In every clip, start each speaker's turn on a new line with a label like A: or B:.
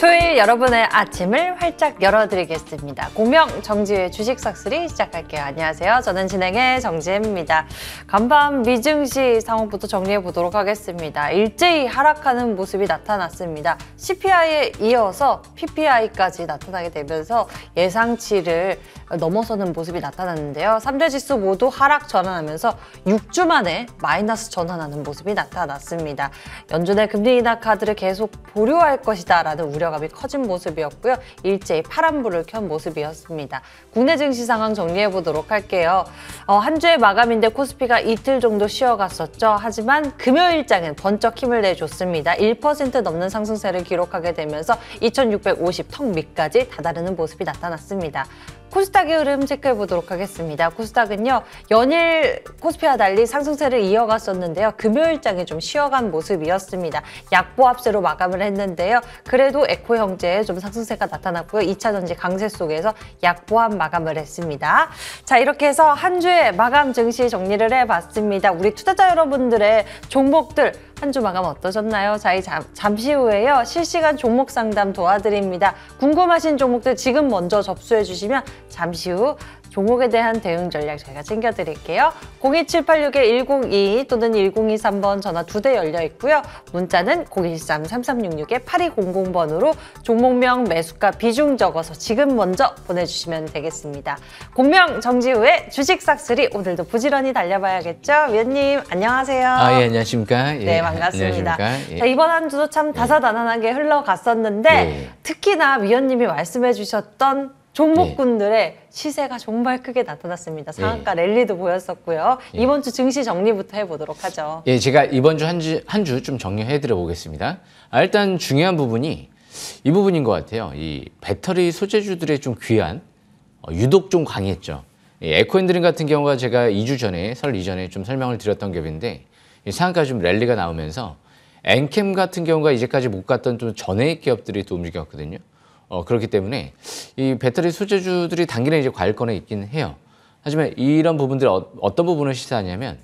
A: 토요일 여러분의 아침을 활짝 열어드리겠습니다. 공명 정지의 주식 싹쓸이 시작할게요. 안녕하세요. 저는 진행의 정지혜입니다. 간밤 미증시 상황부터 정리해 보도록 하겠습니다. 일제히 하락하는 모습이 나타났습니다. CPI에 이어서 PPI까지 나타나게 되면서 예상치를 넘어서는 모습이 나타났는데요. 3대 지수 모두 하락 전환하면서 6주 만에 마이너스 전환하는 모습이 나타났습니다. 연준의 금리 인하 카드를 계속 보류할 것이다라는 우려 우려감이 커진 모습이었고요. 일제히 파란불을 켠 모습이었습니다. 국내 증시 상황 정리해 보도록 할게요. 어, 한 주의 마감인데 코스피가 이틀 정도 쉬어갔었죠. 하지만 금요일장은 번쩍 힘을 내줬습니다. 1% 넘는 상승세를 기록하게 되면서 2650 턱 밑까지 다다르는 모습이 나타났습니다. 코스닥의 흐름 체크해 보도록 하겠습니다. 코스닥은요 연일 코스피와 달리 상승세를 이어갔었는데요. 금요일장에 좀 쉬어간 모습이었습니다. 약보합세로 마감을 했는데요. 그래도 에코 형제에 좀 상승세가 나타났고요. 2차 전지 강세 속에서 약보합 마감을 했습니다. 자 이렇게 해서 한주에 마감 증시 정리를 해봤습니다. 우리 투자자 여러분들의 종목들 한주 마감 어떠셨나요? 저희 잠, 잠시 후에요. 실시간 종목 상담 도와드립니다. 궁금하신 종목들 지금 먼저 접수해 주시면 잠시 후 종목에 대한 대응 전략 제가 챙겨드릴게요. 02786-1022 또는 1023번 전화 두 대 열려 있고요. 문자는 013-3366-8200번으로 종목명 매수가 비중 적어서 지금 먼저 보내주시면 되겠습니다. 공명 정지 후에 주식 싹쓸이 오늘도 부지런히 달려봐야겠죠? 위원님 안녕하세요. 아,
B: 예, 안녕하십니까. 예, 네, 반갑습니다. 안녕하십니까? 예. 자, 이번
A: 한 주도 참 예. 다사다난하게 흘러갔었는데 예. 특히나 위원님이 말씀해 주셨던 종목군들의 시세가 정말 크게 나타났습니다. 예. 상한가 랠리도 보였었고요. 예. 이번 주 증시 정리부터 해보도록 하죠.
B: 예, 제가 이번 주 한주한 좀 정리해드려 보겠습니다. 아, 일단 중요한 부분이 이 부분인 것 같아요. 이 배터리 소재주들의 좀 귀한 어, 유독 좀 강했죠. 이 에코엔드링 같은 경우가 제가 2주 전에 설 이전에 좀 설명을 드렸던 갭인데 상한가 좀 랠리가 나오면서 엔캠 같은 경우가 이제까지 못 갔던 좀전해 기업들이 또 움직였거든요. 어, 그렇기 때문에 이 배터리 소재주들이 단기내 이제 과일권에 있긴 해요. 하지만 이런 부분들이 어, 떤 부분을 시사하냐면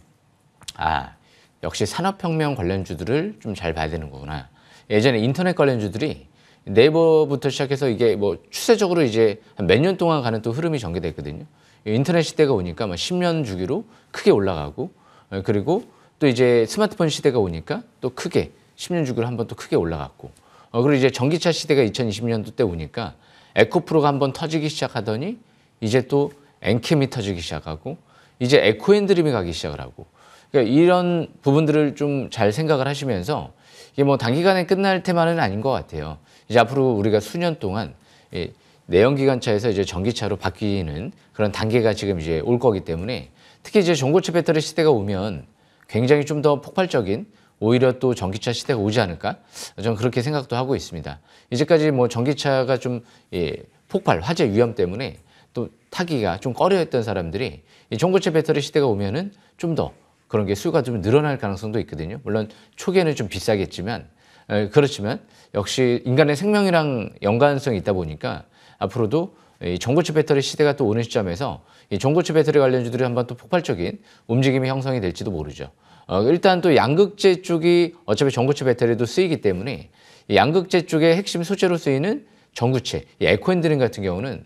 B: 아 역시 산업혁명 관련주들을 좀 잘 봐야 되는구나. 예전에 인터넷 관련주들이 네이버부터 시작해서 이게 뭐 추세적으로 이제 몇 년 동안 가는 또 흐름이 전개됐거든요. 인터넷 시대가 오니까 뭐 10년 주기로 크게 올라가고 어, 그리고 또 이제 스마트폰 시대가 오니까 또 크게 10년 주기로 한 번 또 크게 올라갔고 어, 그리고 이제 전기차 시대가 2020년도 때 오니까 에코프로가 한번 터지기 시작하더니 이제 또 엔캠이 터지기 시작하고 이제 에코앤드림이 가기 시작을 하고 그러니까 이런 부분들을 좀 잘 생각을 하시면서 이게 뭐 단기간에 끝날 테만은 아닌 것 같아요. 이제 앞으로 우리가 수년 동안 이 내연기관차에서 이제 전기차로 바뀌는 그런 단계가 지금 이제 올 거기 때문에 특히 이제 전고체 배터리 시대가 오면 굉장히 좀 더 폭발적인 오히려 또 전기차 시대가 오지 않을까? 저는 그렇게 생각도 하고 있습니다. 이제까지 뭐 전기차가 좀 예, 폭발, 화재 위험 때문에 또 타기가 좀 꺼려했던 사람들이 이 전고체 배터리 시대가 오면은 좀 더 그런 게 수요가 좀 늘어날 가능성도 있거든요. 물론 초기에는 좀 비싸겠지만 에, 그렇지만 역시 인간의 생명이랑 연관성이 있다 보니까 앞으로도 이 전고체 배터리 시대가 또 오는 시점에서 이 전고체 배터리 관련주들이 한번 또 폭발적인 움직임이 형성이 될지도 모르죠. 어, 일단 또 양극재 쪽이 어차피 전구체 배터리도 쓰이기 때문에 양극재 쪽의 핵심 소재로 쓰이는 전구체, 에코핸드링 같은 경우는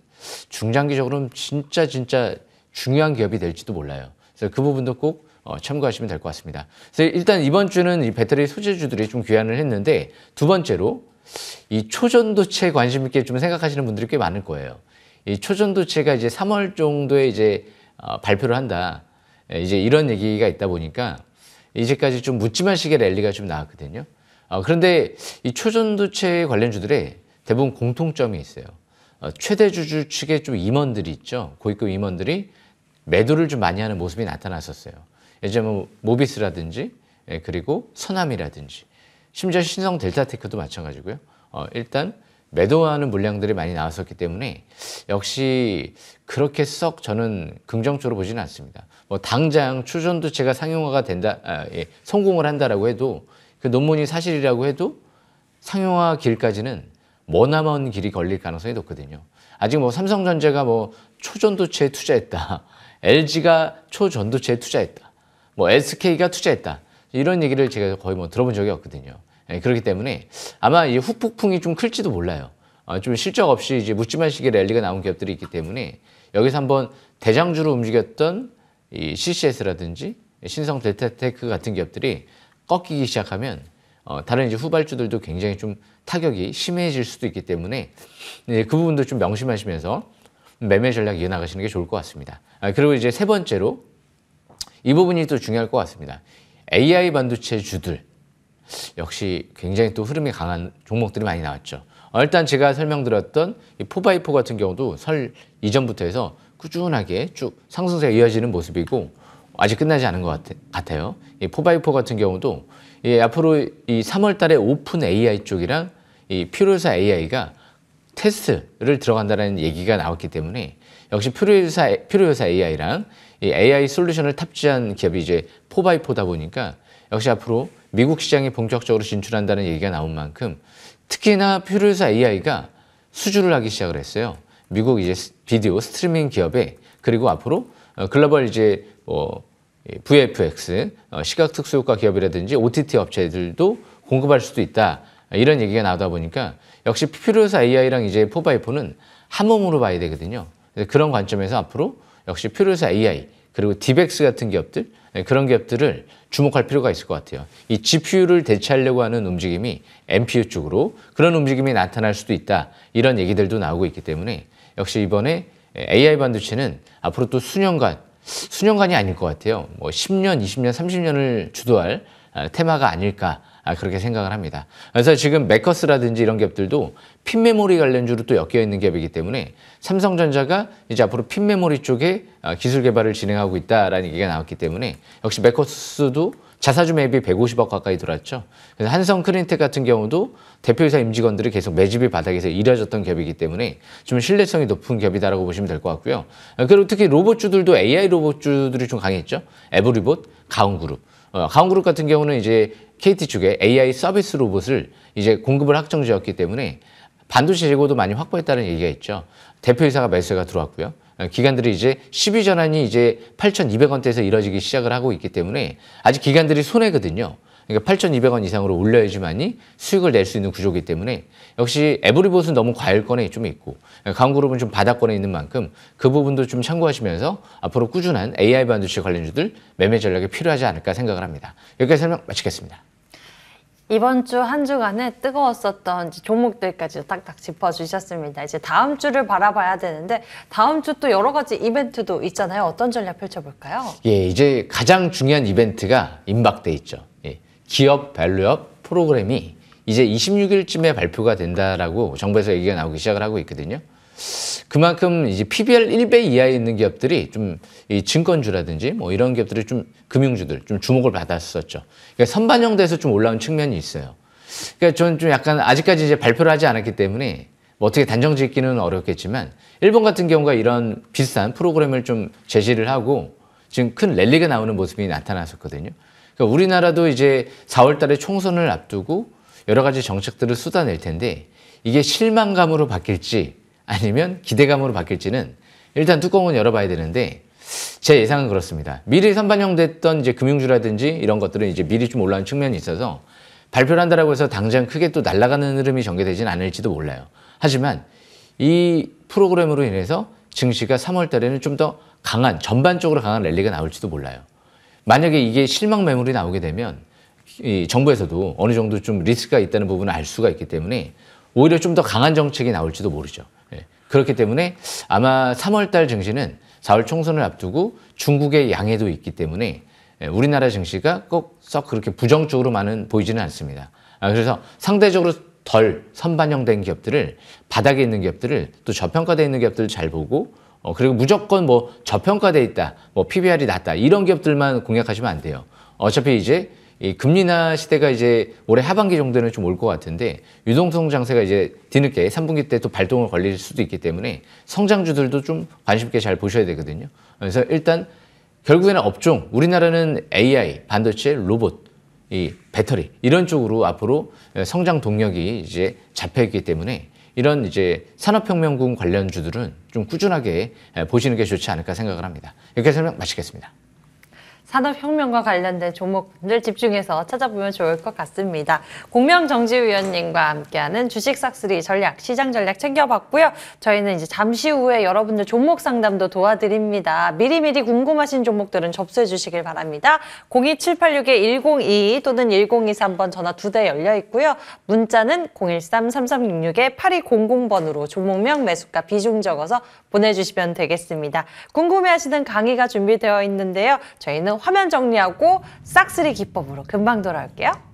B: 중장기적으로는 진짜 진짜 중요한 기업이 될지도 몰라요. 그래서 그 부분도 꼭 어, 참고하시면 될 것 같습니다. 그래서 일단 이번 주는 이 배터리 소재주들이 좀 귀환을 했는데 두 번째로 이 초전도체 관심 있게 좀 생각하시는 분들이 꽤 많을 거예요. 이 초전도체가 이제 3월 정도에 이제 어, 발표를 한다. 예, 이제 이런 얘기가 있다 보니까 이제까지 좀 묻지마식의 랠리가 좀 나왔거든요. 어, 그런데 이 초전도체 관련주들의 대부분 공통점이 있어요. 어, 최대 주주 측의 좀 임원들이 있죠. 고위급 임원들이 매도를 좀 많이 하는 모습이 나타났었어요. 예전에 뭐 모비스라든지 예, 그리고 선암이라든지 심지어 신성 델타테크도 마찬가지고요. 어, 일단 매도하는 물량들이 많이 나왔었기 때문에 역시 그렇게 썩 저는 긍정적으로 보지는 않습니다. 뭐 당장 추전도제가 상용화가 된다, 아, 예, 성공을 한다라고 해도 그 논문이 사실이라고 해도 상용화 길까지는 머나먼 길이 걸릴 가능성이 높거든요. 아직 뭐 삼성전자가 뭐 초전도체에 투자했다, LG가 초전도체에 투자했다, 뭐 SK가 투자했다 이런 얘기를 제가 거의 뭐 들어본 적이 없거든요. 예, 그렇기 때문에 아마 이 후폭풍이 좀 클지도 몰라요. 어, 좀 실적 없이 이제 묻지마시의 랠리가 나온 기업들이 있기 때문에 여기서 한번 대장주로 움직였던 이 CCS라든지 신성 델타테크 같은 기업들이 꺾이기 시작하면 어, 다른 이제 후발주들도 굉장히 좀 타격이 심해질 수도 있기 때문에 네, 그 부분도 좀 명심하시면서 매매 전략 이어나가시는 게 좋을 것 같습니다. 아, 그리고 이제 세 번째로 이 부분이 또 중요할 것 같습니다. AI 반도체 주들 역시 굉장히 또 흐름이 강한 종목들이 많이 나왔죠. 어, 일단 제가 설명드렸던 포바이포 같은 경우도 설 이전부터 해서 꾸준하게 쭉 상승세가 이어지는 모습이고 아직 끝나지 않은 것 같, 아요이 포바이포 같은 경우도 예, 앞으로 이 3월 달에 오픈 AI 쪽이랑 이 퓨로사 AI가 테스트를 들어간다는 얘기가 나왔기 때문에 역시 퓨로사, 퓨로사 AI랑 이 AI 솔루션을 탑재한 기업이 이제 포바이포다 보니까 역시 앞으로 미국 시장에 본격적으로 진출한다는 얘기가 나온 만큼 특히나 퓨리사 AI가 수주를 하기 시작을 했어요. 미국 이제 비디오 스트리밍 기업에 그리고 앞으로 어, 글로벌 이제 뭐 어, VFX 어, 시각특수효과 기업이라든지 OTT 업체들도 공급할 수도 있다 이런 얘기가 나오다 보니까 역시 퓨리사 AI랑 이제 4x4는 한 몸으로 봐야 되거든요. 그런 관점에서 앞으로 역시 퓨리사 AI 그리고 디벡스 같은 기업들 네, 그런 기업들을 주목할 필요가 있을 것 같아요. 이 GPU를 대체하려고 하는 움직임이 MPU 쪽으로 그런 움직임이 나타날 수도 있다. 이런 얘기들도 나오고 있기 때문에 역시 이번에 AI 반도체는 앞으로 또 수년간, 수년간이 아닐 것 같아요. 뭐 10년, 20년, 30년을 주도할 아, 테마가 아닐까 아, 그렇게 생각을 합니다. 그래서 지금 맥커스라든지 이런 기업들도핀 메모리 관련주로 또 엮여 있는 기업이기 때문에 삼성전자가 이제 앞으로 핀 메모리 쪽에 아, 기술 개발을 진행하고 있다라는 얘기가 나왔기 때문에 역시 맥커스도 자사주 매입이 150억 가까이 들어왔죠. 그래서 한성 크린텍 같은 경우도 대표이사 임직원들이 계속 매집이 바닥에서 이뤄졌던 기업이기 때문에 좀 신뢰성이 높은 기업이다라고 보시면 될 것 같고요. 아, 그리고 특히 로봇주들도 AI 로봇주들이 좀 강했죠. 에브리봇, 가온그룹. 어, 가온그룹 같은 경우는 이제 KT 측에 AI 서비스 로봇을 이제 공급을 확정지었기 때문에 반도체 재고도 많이 확보했다는 얘기가 있죠. 대표이사가 매수가 들어왔고요. 어, 기관들이 이제 12전환이 이제 8,200원대에서 이뤄지기 시작을 하고 있기 때문에 아직 기관들이 손해거든요. 그러니까 8,200원 이상으로 올려야지만이 수익을 낼 수 있는 구조이기 때문에 역시 에브리봇은 너무 과열권에 좀 있고 강그룹은 좀 바닥권에 있는 만큼 그 부분도 좀 참고하시면서 앞으로 꾸준한 AI 반도체 관련주들 매매 전략이 필요하지 않을까 생각을 합니다. 여기까지 설명 마치겠습니다.
A: 이번 주 한 주간에 뜨거웠었던 종목들까지 딱딱 짚어주셨습니다. 이제 다음 주를 바라봐야 되는데 다음 주 또 여러 가지 이벤트도 있잖아요. 어떤 전략 펼쳐볼까요?
B: 예, 이제 가장 중요한 이벤트가 임박돼 있죠. 기업 밸류업 프로그램이 이제 26일쯤에 발표가 된다라고 정부에서 얘기가 나오기 시작을 하고 있거든요. 그만큼 이제 PBR 1배 이하에 있는 기업들이 좀이 증권주라든지 뭐 이런 기업들이 좀 금융주들 좀 주목을 받았었죠. 그러니까 선반영돼서 좀 올라온 측면이 있어요. 그러니까 저는 좀 약간 아직까지 이제 발표를 하지 않았기 때문에 뭐 어떻게 단정 짓기는 어렵겠지만 일본 같은 경우가 이런 비슷한 프로그램을 좀 제시를 하고 지금 큰 랠리가 나오는 모습이 나타났었거든요. 그러니까 우리나라도 이제 4월 달에 총선을 앞두고 여러 가지 정책들을 쏟아낼 텐데 이게 실망감으로 바뀔지 아니면 기대감으로 바뀔지는 일단 뚜껑은 열어봐야 되는데 제 예상은 그렇습니다. 미리 선반영됐던 이제 금융주라든지 이런 것들은 이제 미리 좀 올라온 측면이 있어서 발표를 한다라고 해서 당장 크게 또 날아가는 흐름이 전개되진 않을지도 몰라요. 하지만 이 프로그램으로 인해서 증시가 3월 달에는 좀 더 강한 전반적으로 강한 랠리가 나올지도 몰라요. 만약에 이게 실망 매물이 나오게 되면 이 정부에서도 어느 정도 좀 리스크가 있다는 부분을 알 수가 있기 때문에 오히려 좀 더 강한 정책이 나올지도 모르죠. 예. 그렇기 때문에 아마 3월달 증시는 4월 총선을 앞두고 중국의 양해도 있기 때문에 예, 우리나라 증시가 꼭 썩 그렇게 부정적으로만은 보이지는 않습니다. 아, 그래서 상대적으로 덜 선반영된 기업들을 바닥에 있는 기업들을 또 저평가되어 있는 기업들을 잘 보고 어, 그리고 무조건 뭐 저평가돼 있다, 뭐 PBR이 낮다 이런 기업들만 공략하시면 안 돼요. 어차피 이제 이 금리나 시대가 이제 올해 하반기 정도는 좀 올 것 같은데 유동성 장세가 이제 뒤늦게 3분기 때 또 발동을 걸릴 수도 있기 때문에 성장주들도 좀 관심 있게 잘 보셔야 되거든요. 그래서 일단 결국에는 업종 우리나라는 AI, 반도체, 로봇, 이 배터리 이런 쪽으로 앞으로 성장 동력이 이제 잡혀 있기 때문에 이런 이제 산업혁명군 관련주들은 좀 꾸준하게 보시는 게 좋지 않을까 생각을 합니다. 이렇게 설명 마치겠습니다.
A: 산업혁명과 관련된 종목들 집중해서 찾아보면 좋을 것 같습니다. 공명정지위원님과 함께하는 주식싹쓸이 전략, 시장 전략 챙겨봤고요. 저희는 이제 잠시 후에 여러분들 종목 상담도 도와드립니다. 미리미리 궁금하신 종목들은 접수해 주시길 바랍니다. 02786-1022 또는 1023번 전화 두 대 열려 있고요. 문자는 013-3366-8200번으로 종목명 매수가 비중 적어서 보내주시면 되겠습니다. 궁금해하시는 강의가 준비되어 있는데요. 저희는 화면 정리하고 싹쓸이 기법으로 금방 돌아올게요.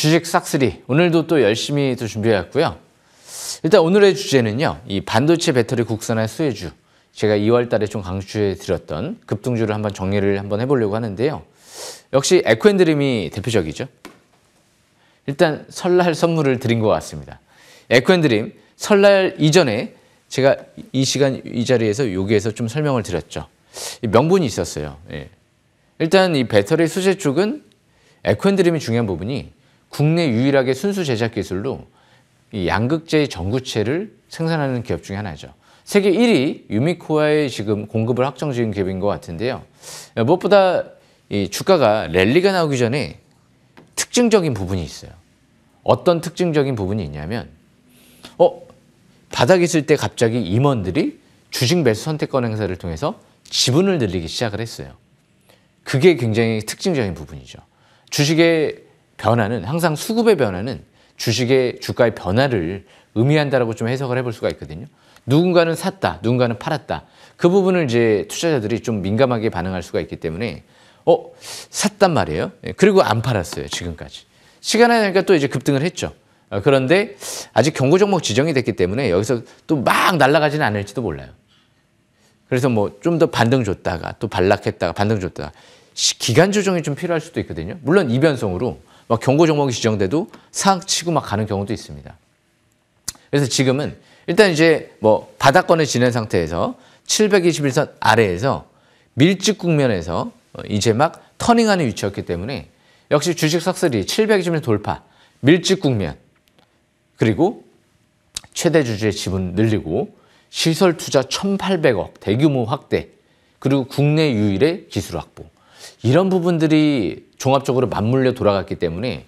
B: 주식 싹쓸이 오늘도 또 열심히 또 준비해왔고요. 일단 오늘의 주제는요. 이 반도체 배터리 국산화 수혜주 제가 2월달에 좀 강추해 드렸던 급등주를 한번 정리를 한번 해보려고 하는데요. 역시 에코앤드림이 대표적이죠. 일단 설날 선물을 드린 것 같습니다. 에코앤드림 설날 이전에 제가 이 시간 이 자리에서 여기에서 좀 설명을 드렸죠. 명분이 있었어요. 예. 일단 이 배터리 수제 쪽은 에코앤드림이 중요한 부분이 국내 유일하게 순수 제작 기술로 이 양극재의 전구체를 생산하는 기업 중에 하나죠. 세계 1위 유미코아의 지금 공급을 확정 지은 기업인 것 같은데요. 어, 무엇보다 이 주가가 랠리가 나오기 전에 특징적인 부분이 있어요. 어떤 특징적인 부분이 있냐면 어 바닥 있을 때 갑자기 임원들이 주식 매수 선택권 행사를 통해서 지분을 늘리기 시작을 했어요. 그게 굉장히 특징적인 부분이죠. 주식의 변화는 항상 수급의 변화는 주식의 주가의 변화를 의미한다라고 좀 해석을 해볼 수가 있거든요. 누군가는 샀다, 누군가는 팔았다. 그 부분을 이제 투자자들이 좀 민감하게 반응할 수가 있기 때문에 어 샀단 말이에요. 예, 그리고 안 팔았어요 지금까지. 시간이 나니까 또 이제 급등을 했죠. 어, 그런데 아직 경고 종목 지정이 됐기 때문에 여기서 또 막 날아가지는 않을지도 몰라요. 그래서 뭐 좀 더 반등 줬다가 또 반락했다가 반등 줬다가 기간 조정이 좀 필요할 수도 있거든요. 물론 이변성으로 막 경고 종목이 지정돼도 상치고 막 가는 경우도 있습니다. 그래서 지금은 일단 이제 뭐 바닥권을 지낸 상태에서 721선 아래에서 밀집 국면에서 이제 막 터닝하는 위치였기 때문에 역시 주식 석설이 720일 돌파, 밀집 국면, 그리고 최대 주주의 지분 늘리고 시설 투자 1,800억 대규모 확대, 그리고 국내 유일의 기술 확보. 이런 부분들이 종합적으로 맞물려 돌아갔기 때문에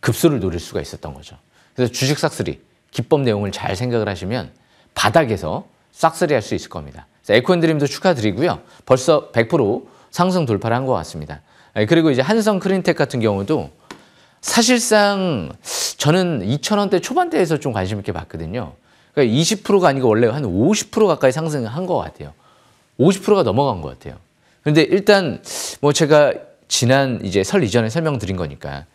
B: 급수를 노릴 수가 있었던 거죠. 그래서 주식 싹쓸이 기법 내용을 잘 생각을 하시면 바닥에서 싹쓸이 할수 있을 겁니다. 에코앤드림도 축하드리고요. 벌써 100% 상승 돌파를 한 것 같습니다. 예, 그리고 이제 한성 크린텍 같은 경우도 사실상 저는 2,000원대 초반대에서 좀 관심 있게 봤거든요. 그러니까 20%가 아니고 원래 한 50% 가까이 상승한 것 같아요. 50%가 넘어간 것 같아요. 근데 일단 뭐 제가 지난 이제 설 이전에 설명드린 거니까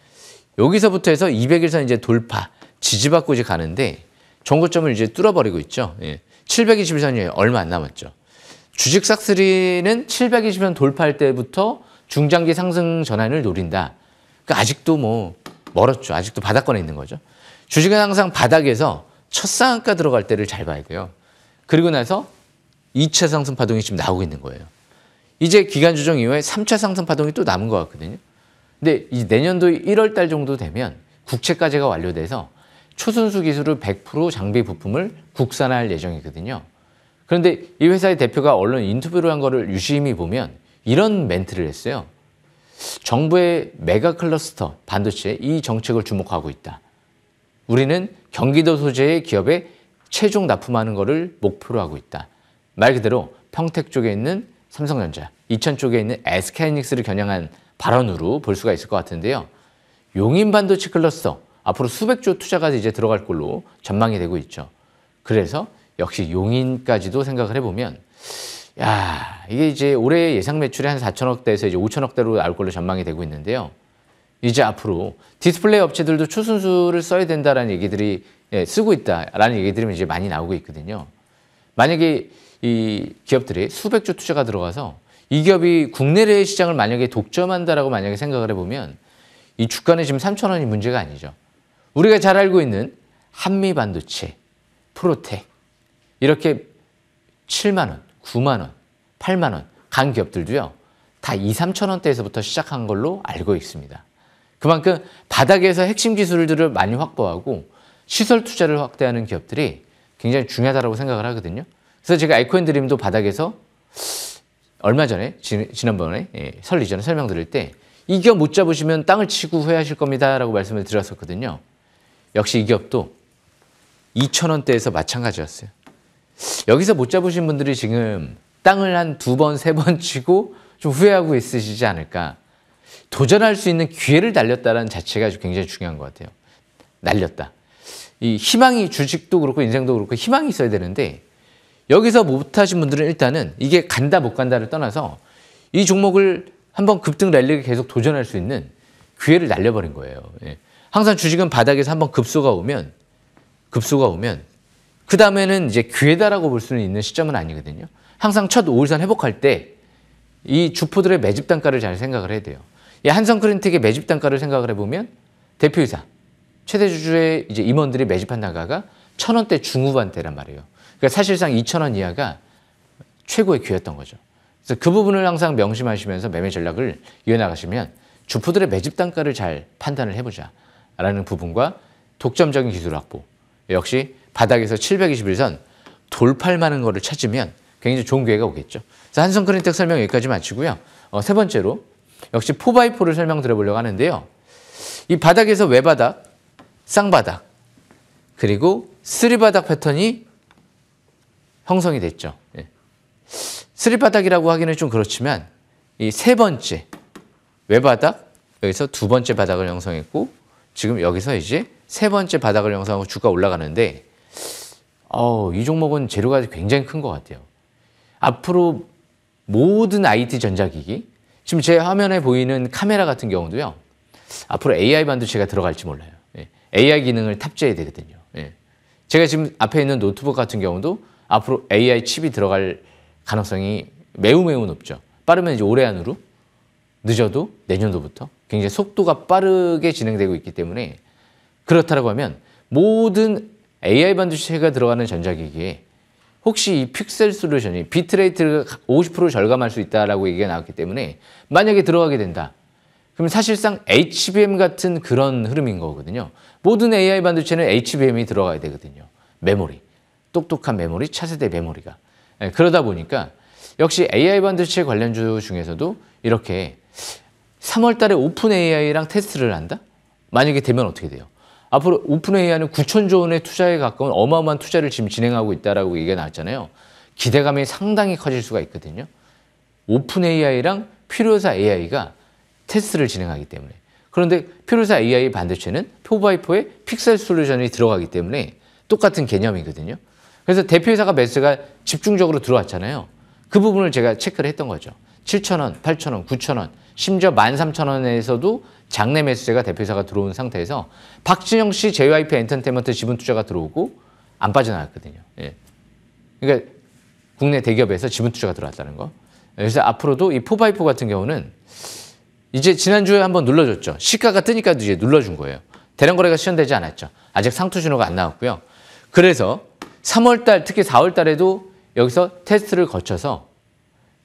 B: 여기서부터 해서 200일선 이제 돌파 지지받고 이제 가는데 정고점을 이제 뚫어버리고 있죠. 예. 721선이 얼마 안 남았죠. 주식 싹쓸이는 720선 돌파할 때부터 중장기 상승 전환을 노린다. 그러니까 아직도 뭐 멀었죠. 아직도 바닥권에 있는 거죠. 주식은 항상 바닥에서 첫 상한가 들어갈 때를 잘 봐야 돼요. 그리고 나서 2차 상승 파동이 지금 나오고 있는 거예요. 이제 기간 조정 이후에 3차 상승 파동이 또 남은 것 같거든요. 근데 이 내년도 1월 달 정도 되면 국채까지가 완료돼서 초순수 기술을 100% 장비 부품을 국산화할 예정이거든요. 그런데 이 회사의 대표가 언론 인터뷰를 한 거를 유심히 보면 이런 멘트를 했어요. 정부의 메가 클러스터 반도체 이 정책을 주목하고 있다. 우리는 경기도 소재의 기업에 최종 납품하는 것을 목표로 하고 있다. 말 그대로 평택 쪽에 있는 삼성전자, 이천 쪽에 있는 SK하이닉스를 겨냥한 발언으로 볼 수가 있을 것 같은데요. 용인 반도체 클러스터 앞으로 수백조 투자가 이제 들어갈 걸로 전망이 되고 있죠. 그래서 역시 용인까지도 생각을 해보면 야 이게 이제 올해 예상 매출이 한 4천억대에서 이제 5천억대로 나올 걸로 전망이 되고 있는데요. 이제 앞으로 디스플레이 업체들도 추순수를 써야 된다라는 얘기들이 예, 쓰고 있다라는 얘기들이 이제 많이 나오고 있거든요. 만약에 이 기업들이 수백 조 투자가 들어가서 이 기업이 국내 내 시장을 만약에 독점한다라고 만약에 생각을 해보면 이 주가는 지금 3천 원이 문제가 아니죠. 우리가 잘 알고 있는 한미 반도체, 프로텍 이렇게 7만 원, 9만 원, 8만 원 간 기업들도요. 다 2, 3천 원대에서부터 시작한 걸로 알고 있습니다. 그만큼 바닥에서 핵심 기술들을 많이 확보하고 시설 투자를 확대하는 기업들이 굉장히 중요하다고 생각을 하거든요. 그래서 제가 아이콘 코 드림도 바닥에서 얼마 전에 지, 난번에 예, 설 이전에 설명드릴 때 이 기업 못 잡으시면 땅을 치고 후회하실 겁니다라고 말씀을 드렸었거든요. 역시 이 기업도 2천원대에서 마찬가지였어요. 여기서 못 잡으신 분들이 지금 땅을 한 두 번, 세 번 치고 좀 후회하고 있으시지 않을까. 도전할 수 있는 기회를 날렸다는 자체가 굉장히 중요한 것 같아요. 날렸다. 이 희망이 주식도 그렇고 인생도 그렇고 희망이 있어야 되는데 여기서 못하신 분들은 일단은 이게 간다 못 간다를 떠나서 이 종목을 한번 급등 랠리에 계속 도전할 수 있는 기회를 날려버린 거예요. 예. 항상 주식은 바닥에서 한번 급소가 오면 급소가 오면 그 다음에는 이제 기회다라고 볼 수는 있는 시점은 아니거든요. 항상 첫 5일선 회복할 때 이 주포들의 매집 단가를 잘 생각을 해야 돼요. 이 예, 한성 크린텍의 매집 단가를 생각을 해보면 대표이사 최대 주주의 이제 임원들이 매집한 단가가 천 원대 중후반대란 말이에요. 그러니까 사실상 2천 원 이하가 최고의 기회였던 거죠. 그래서 그 부분을 항상 명심하시면서 매매 전략을 이어나가시면 주포들의 매집 단가를 잘 판단을 해보자라는 부분과 독점적인 기술 확보 역시 바닥에서 721선 돌팔 만한 거를 찾으면 굉장히 좋은 기회가 오겠죠. 그래서 한성크린텍 설명 여기까지 마치고요. 어, 세 번째로 역시 포바이포를 설명드려보려고 하는데요. 이 바닥에서 외바닥, 쌍바닥, 그리고 쓰리바닥 패턴이 형성이 됐죠. 예. 스리바닥이라고 하기는 좀 그렇지만 이 세 번째 외바닥 여기서 두 번째 바닥을 형성했고 지금 여기서 이제 세 번째 바닥을 형성하고 주가 올라가는데 어, 이 종목은 재료가 굉장히 큰 것 같아요. 앞으로 모든 IT 전자기기 지금 제 화면에 보이는 카메라 같은 경우도요. 앞으로 AI 반도체가 들어갈지 몰라요. 예. AI 기능을 탑재해야 되거든요. 예. 제가 지금 앞에 있는 노트북 같은 경우도 앞으로 AI 칩이 들어갈 가능성이 매우 매우 높죠. 빠르면 이제 올해 안으로 늦어도 내년도부터 굉장히 속도가 빠르게 진행되고 있기 때문에 그렇다고 하면 모든 AI 반도체가 들어가는 전자기기에 혹시 이 픽셀 솔루션이 비트레이트를 50% 절감할 수 있다라고 얘기가 나왔기 때문에 만약에 들어가게 된다. 그럼 사실상 HBM 같은 그런 흐름인 거거든요. 모든 AI 반도체는 HBM이 들어가야 되거든요. 메모리. 똑똑한 메모리, 차세대 메모리가. 예, 그러다 보니까 역시 AI 반도체 관련주 중에서도 이렇게 3월 달에 오픈 AI랑 테스트를 한다? 만약에 되면 어떻게 돼요? 앞으로 오픈 AI는 9천조 원의 투자에 가까운 어마어마한 투자를 지금 진행하고 있다라고 얘기가 나왔잖아요. 기대감이 상당히 커질 수가 있거든요. 오픈 AI랑 필요사 AI가 테스트를 진행하기 때문에 그런데 필요사 AI 반도체는 4 x 4의 픽셀 솔루션이 들어가기 때문에 똑같은 개념이거든요. 그래서 대표이사가 매수가 집중적으로 들어왔잖아요. 그 부분을 제가 체크를 했던 거죠. 7천원8천원9천원 심지어 13,000원에서도 장내 매수세가 대표이사가 들어온 상태에서 박진영 씨 JYP 엔터테인먼트 지분 투자가 들어오고 안 빠져나갔거든요. 예. 그러니까 국내 대기업에서 지분 투자가 들어왔다는 거. 그래서 앞으로도 이바이4 같은 경우는 이제 지난주에 한번 눌러줬죠. 시가가 뜨니까 이제 눌러준 거예요. 대량 거래가 시현되지 않았죠. 아직 상투 신호가 안 나왔고요. 그래서 3월달 특히 4월달에도 여기서 테스트를 거쳐서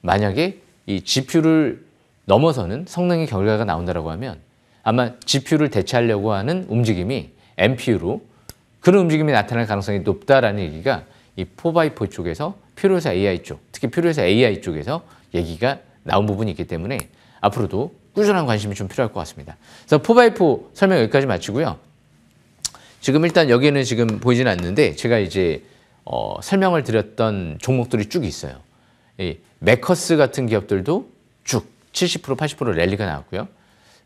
B: 만약에 이 지표를 넘어서는 성능의 결과가 나온다라고 하면 아마 지표를 대체하려고 하는 움직임이 MPU로 그런 움직임이 나타날 가능성이 높다라는 얘기가 이 4x4 쪽에서 필요오사 AI 쪽, 특히 필요오사 AI 쪽에서 얘기가 나온 부분이 있기 때문에 앞으로도 꾸준한 관심이 좀 필요할 것 같습니다. 그래서 4x4 설명 여기까지 마치고요. 지금 일단 여기는 지금 보이진 않는데 제가 이제 어, 설명을 드렸던 종목들이 쭉 있어요. 이 메커스 같은 기업들도 쭉 70% 80% 랠리가 나왔고요.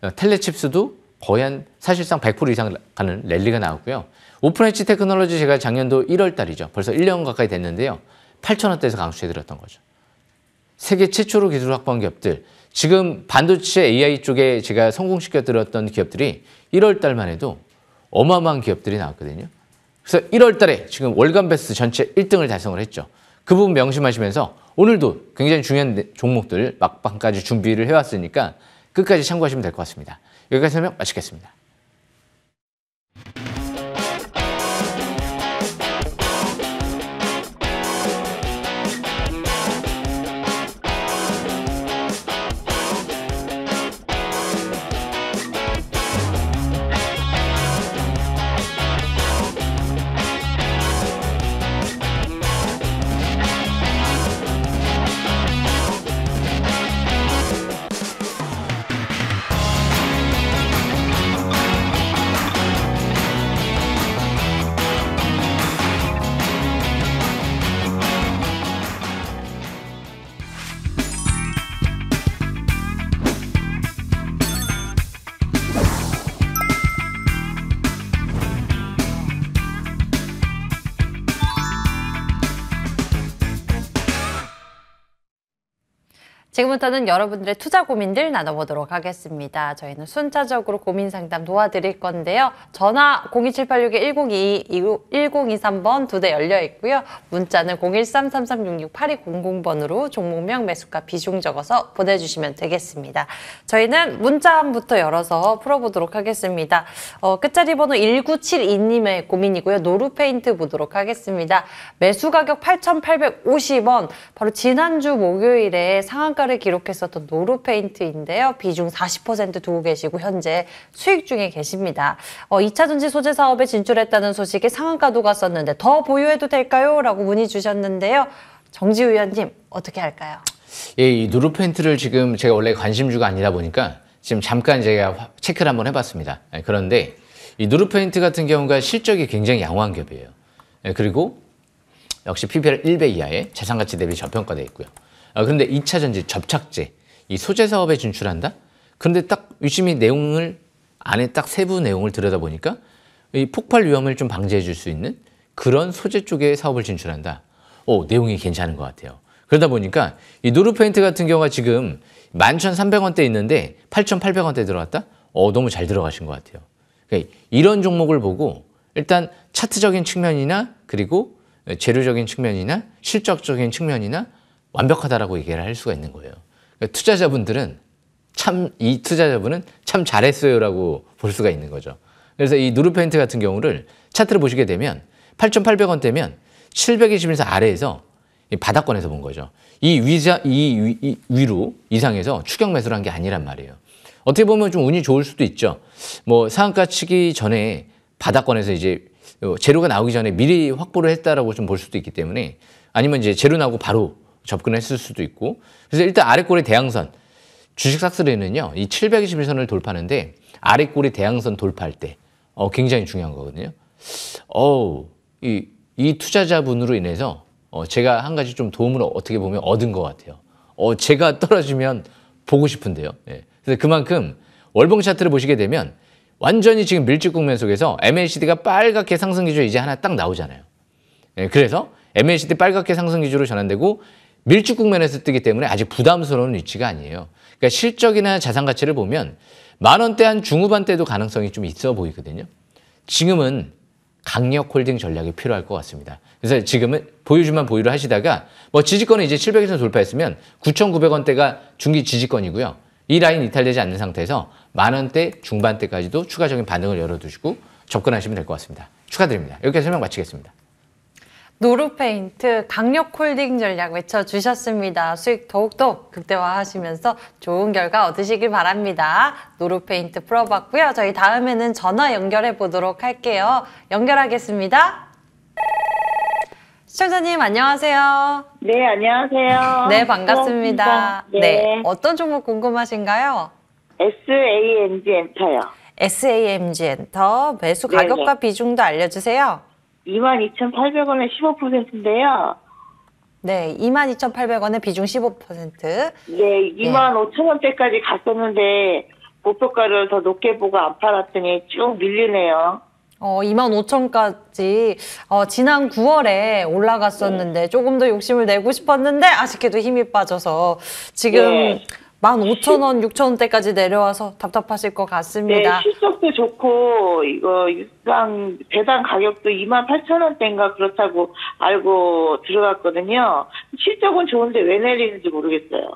B: 어, 텔레칩스도 거의 한 사실상 100% 이상 가는 랠리가 나왔고요. 오픈엣지 테크놀로지 제가 작년도 1월 달이죠. 벌써 1년 가까이 됐는데요. 8천원대에서 강추해드렸던 거죠. 세계 최초로 기술 확보한 기업들, 지금 반도체 AI 쪽에 제가 성공시켜드렸던 기업들이 1월 달만 해도 어마어마한 기업들이 나왔거든요. 그래서 1월 달에 지금 월간 베스트 전체 1등을 달성을 했죠. 그 부분 명심하시면서 오늘도 굉장히 중요한 종목들 막방까지 준비를 해왔으니까 끝까지 참고하시면 될 것 같습니다. 여기까지 설명 마치겠습니다.
A: 지금부터는 여러분들의 투자 고민들 나눠보도록 하겠습니다. 저희는 순차적으로 고민 상담 도와드릴 건데요. 전화 02786-1022-1023번 두 대 열려 있고요. 문자는 0 1 3 3 3 6 8 2 0 0번으로 종목명 매수가 비중 적어서 보내주시면 되겠습니다. 저희는 문자부터 열어서 풀어보도록 하겠습니다. 어, 끝자리 번호 1972님의 고민이고요. 노루페인트 보도록 하겠습니다. 매수 가격 8,850원. 바로 지난주 목요일에 상한가를 기록했었던 노루페인트인데요. 비중 40% 두고 계시고 현재 수익 중에 계십니다. 어, 2차전지 소재 사업에 진출했다는 소식에 상한가 도갔었는데 더 보유해도 될까요? 라고 문의 주셨는데요. 정지의원님 어떻게 할까요?
B: 예, 이누르인트를 지금 제가 원래 관심주가 아니다 보니까 지금 잠깐 제가 체크를 한번 해봤습니다. 예, 그런데 이노르페인트 같은 경우가 실적이 굉장히 양호한 기업이에요. 예, 그리고 역시 PBR 1배 이하의 재산가치 대비 저평가되어 있고요. 아, 그런데 2차 전지, 접착제, 이 소재 사업에 진출한다? 그런데 딱 유심히 내용을 안에 딱 세부 내용을 들여다보니까 이 폭발 위험을 좀 방지해 줄 수 있는 그런 소재 쪽에 사업을 진출한다. 오, 내용이 괜찮은 것 같아요. 그러다 보니까 이 노루페인트 같은 경우가 지금 11,300원대 있는데 8,800원대 들어갔다? 어, 너무 잘 들어가신 것 같아요. 그러니까 이런 종목을 보고 일단 차트적인 측면이나 그리고 재료적인 측면이나 실적적인 측면이나 완벽하다라고 얘기를 할 수가 있는 거예요. 그러니까 투자자분들은 참 이 투자자분은 참 잘했어요라고 볼 수가 있는 거죠. 그래서 이 누르페인트 같은 경우를 차트를 보시게 되면 8,800원대면 720에서 아래에서 바닥권에서 본 거죠. 이 위자 이, 위, 이로 이상에서 추격 매수를 한 게 아니란 말이에요. 어떻게 보면 좀 운이 좋을 수도 있죠. 뭐 상한가 치기 전에 바닥권에서 이제 재료가 어, 나오기 전에 미리 확보를 했다라고 좀 볼 수도 있기 때문에 아니면 이제 재료 나오고 바로 접근했을 수도 있고 그래서 일단 아래꼬리 대항선 주식 삭스리는요 이 721선을 돌파하는데 아래꼬리 대항선 돌파할 때 어, 굉장히 중요한 거거든요. 어우 이, 이 투자자분으로 인해서 어, 제가 한 가지 좀 도움을 어떻게 보면 얻은 것 같아요. 어, 제가 떨어지면 보고 싶은데요. 예. 그래서 그만큼 월봉 차트를 보시게 되면 완전히 지금 밀집 국면 속에서 MACD가 빨갛게 상승 기조 이제 하나 딱 나오잖아요. 예, 그래서 MACD 빨갛게 상승 기조로 전환되고 밀집 국면에서 뜨기 때문에 아직 부담스러운 위치가 아니에요. 그러니까 실적이나 자산 가치를 보면 만 원대 한 중후반 대도 가능성이 좀 있어 보이거든요. 지금은 강력 홀딩 전략이 필요할 것 같습니다. 그래서 지금은 보유주만 보유를 하시다가 뭐 지지권은 이제 700에서 돌파했으면 9,900원대가 중기 지지권이고요. 이 라인 이탈되지 않는 상태에서 만 원대 중반대까지도 추가적인 반등을 열어두시고 접근하시면 될 것 같습니다. 축하드립니다. 이렇게 설명 마치겠습니다.
A: 노루페인트 강력 홀딩 전략 외쳐주셨습니다. 수익 더욱더 극대화하시면서 좋은 결과 얻으시길 바랍니다. 노루페인트 풀어봤고요. 저희 다음에는 전화 연결해 보도록 할게요. 연결하겠습니다. 시청자님 안녕하세요. 네, 안녕하세요. 네, 반갑습니다. 네. 네, 어떤 종목 궁금하신가요? SAMG 엔터요. SAMG 엔터 매수 가격과 네네. 네. 비중도 알려주세요. 22,800원에 15%인데요. 네, 22,800원의 비중 15%. 네, 25,000원대까지 갔었는데 목표가를 더 높게 보고 안 팔았더니 쭉 밀리네요. 어, 25,000까지 어, 지난 9월에 올라갔었는데 네. 조금 더 욕심을 내고 싶었는데 아쉽게도 힘이 빠져서 지금 네. 15,000원, 6,000원대까지 내려와서 답답하실 것 같습니다. 네, 실적도 좋고 이거 유상 배당 가격도 28,000원대인가 그렇다고 알고 들어갔거든요. 실적은 좋은데 왜 내리는지 모르겠어요.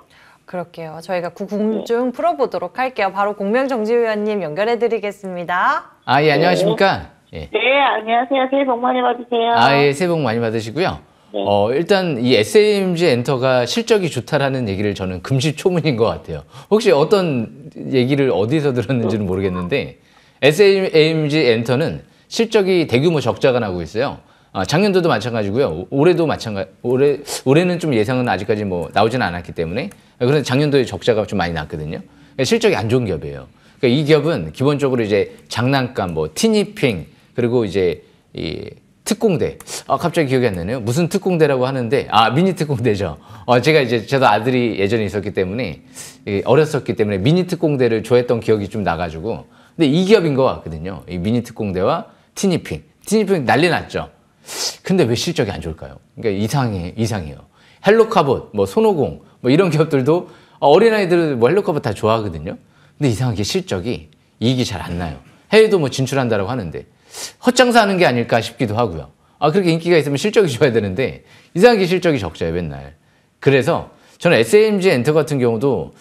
A: 그럴게요. 저희가 궁금증 네. 풀어보도록 할게요. 바로 공명정지위원님 연결해드리겠습니다.
B: 아, 예, 네. 안녕하십니까? 네.
A: 예. 네, 안녕하세요. 새해 복 많이 받으세요. 아, 예,
B: 새해 복 많이 받으시고요. 네. 어, 일단 이 SMG 엔터가 실적이 좋다라는 얘기를 저는 금시초문인 것 같아요. 혹시 어떤 얘기를 어디서 들었는지는 모르겠는데 SMG 엔터는 실적이 대규모 적자가 나고 있어요. 아, 작년도도 마찬가지고요. 올해도 마찬가지. 올해 올해는 좀 예상은 아직까지 뭐 나오지는 않았기 때문에 그런데 작년도에 적자가 좀 많이 났거든요. 그러니까 실적이 안 좋은 기업이에요. 그러니까 이 기업은 기본적으로 이제 장난감, 뭐 티니핑 그리고 이제 이 특공대. 아, 갑자기 기억이 안 나네요. 무슨 특공대라고 하는데, 아, 미니 특공대죠. 어, 제가 이제, 저도 아들이 예전에 있었기 때문에, 예, 어렸었기 때문에 미니 특공대를 좋아했던 기억이 좀 나가지고, 근데 이 기업인 것 같거든요. 이 미니 특공대와 티니핑. 티니핑 난리 났죠. 근데 왜 실적이 안 좋을까요? 그러니까 이상해, 이상해요. 헬로카봇, 뭐 손오공, 뭐 이런 기업들도 어, 어린아이들은 뭐 헬로카봇 다 좋아하거든요. 근데 이상하게 실적이 이익이 잘 안 나요. 해외도 뭐 진출한다라고 하는데. 헛장사하는 게 아닐까 싶기도 하고요. 아 그렇게 인기가 있으면 실적이 좋아야 되는데 이상하게 실적이 적자예요 맨날. 그래서 저는 SMG 엔터 같은 경우도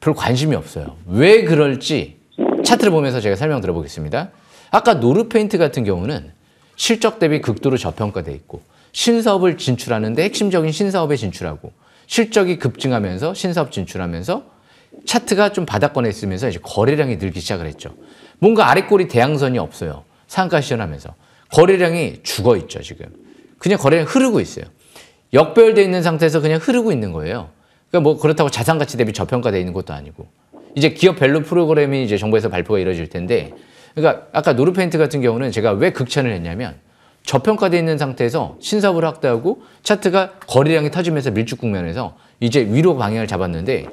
B: 별 관심이 없어요. 왜 그럴지 차트를 보면서 제가 설명 들어보겠습니다. 아까 노르페인트 같은 경우는 실적 대비 극도로 저평가돼 있고 신사업을 진출하는데 핵심적인 신사업에 진출하고 실적이 급증하면서 신사업 진출하면서 차트가 좀 바닥권에 있으면서 이제 거래량이 늘기 시작을 했죠. 뭔가 아래꼬리 대항선이 없어요. 상가 시전하면서 거래량이 죽어 있죠 지금. 그냥 거래량 흐르고 있어요. 역배열어 있는 상태에서 그냥 흐르고 있는 거예요. 그러니까 뭐 그렇다고 자산 가치 대비 저평가되어 있는 것도 아니고 이제 기업 밸류 프로그램이 이제 정부에서 발표가 이루어질 텐데 그러니까 아까 노르페인트 같은 경우는 제가 왜 극찬을 했냐면 저평가되어 있는 상태에서 신사업을 확대하고 차트가 거래량이 터지면서 밀축 국면에서 이제 위로 방향을 잡았는데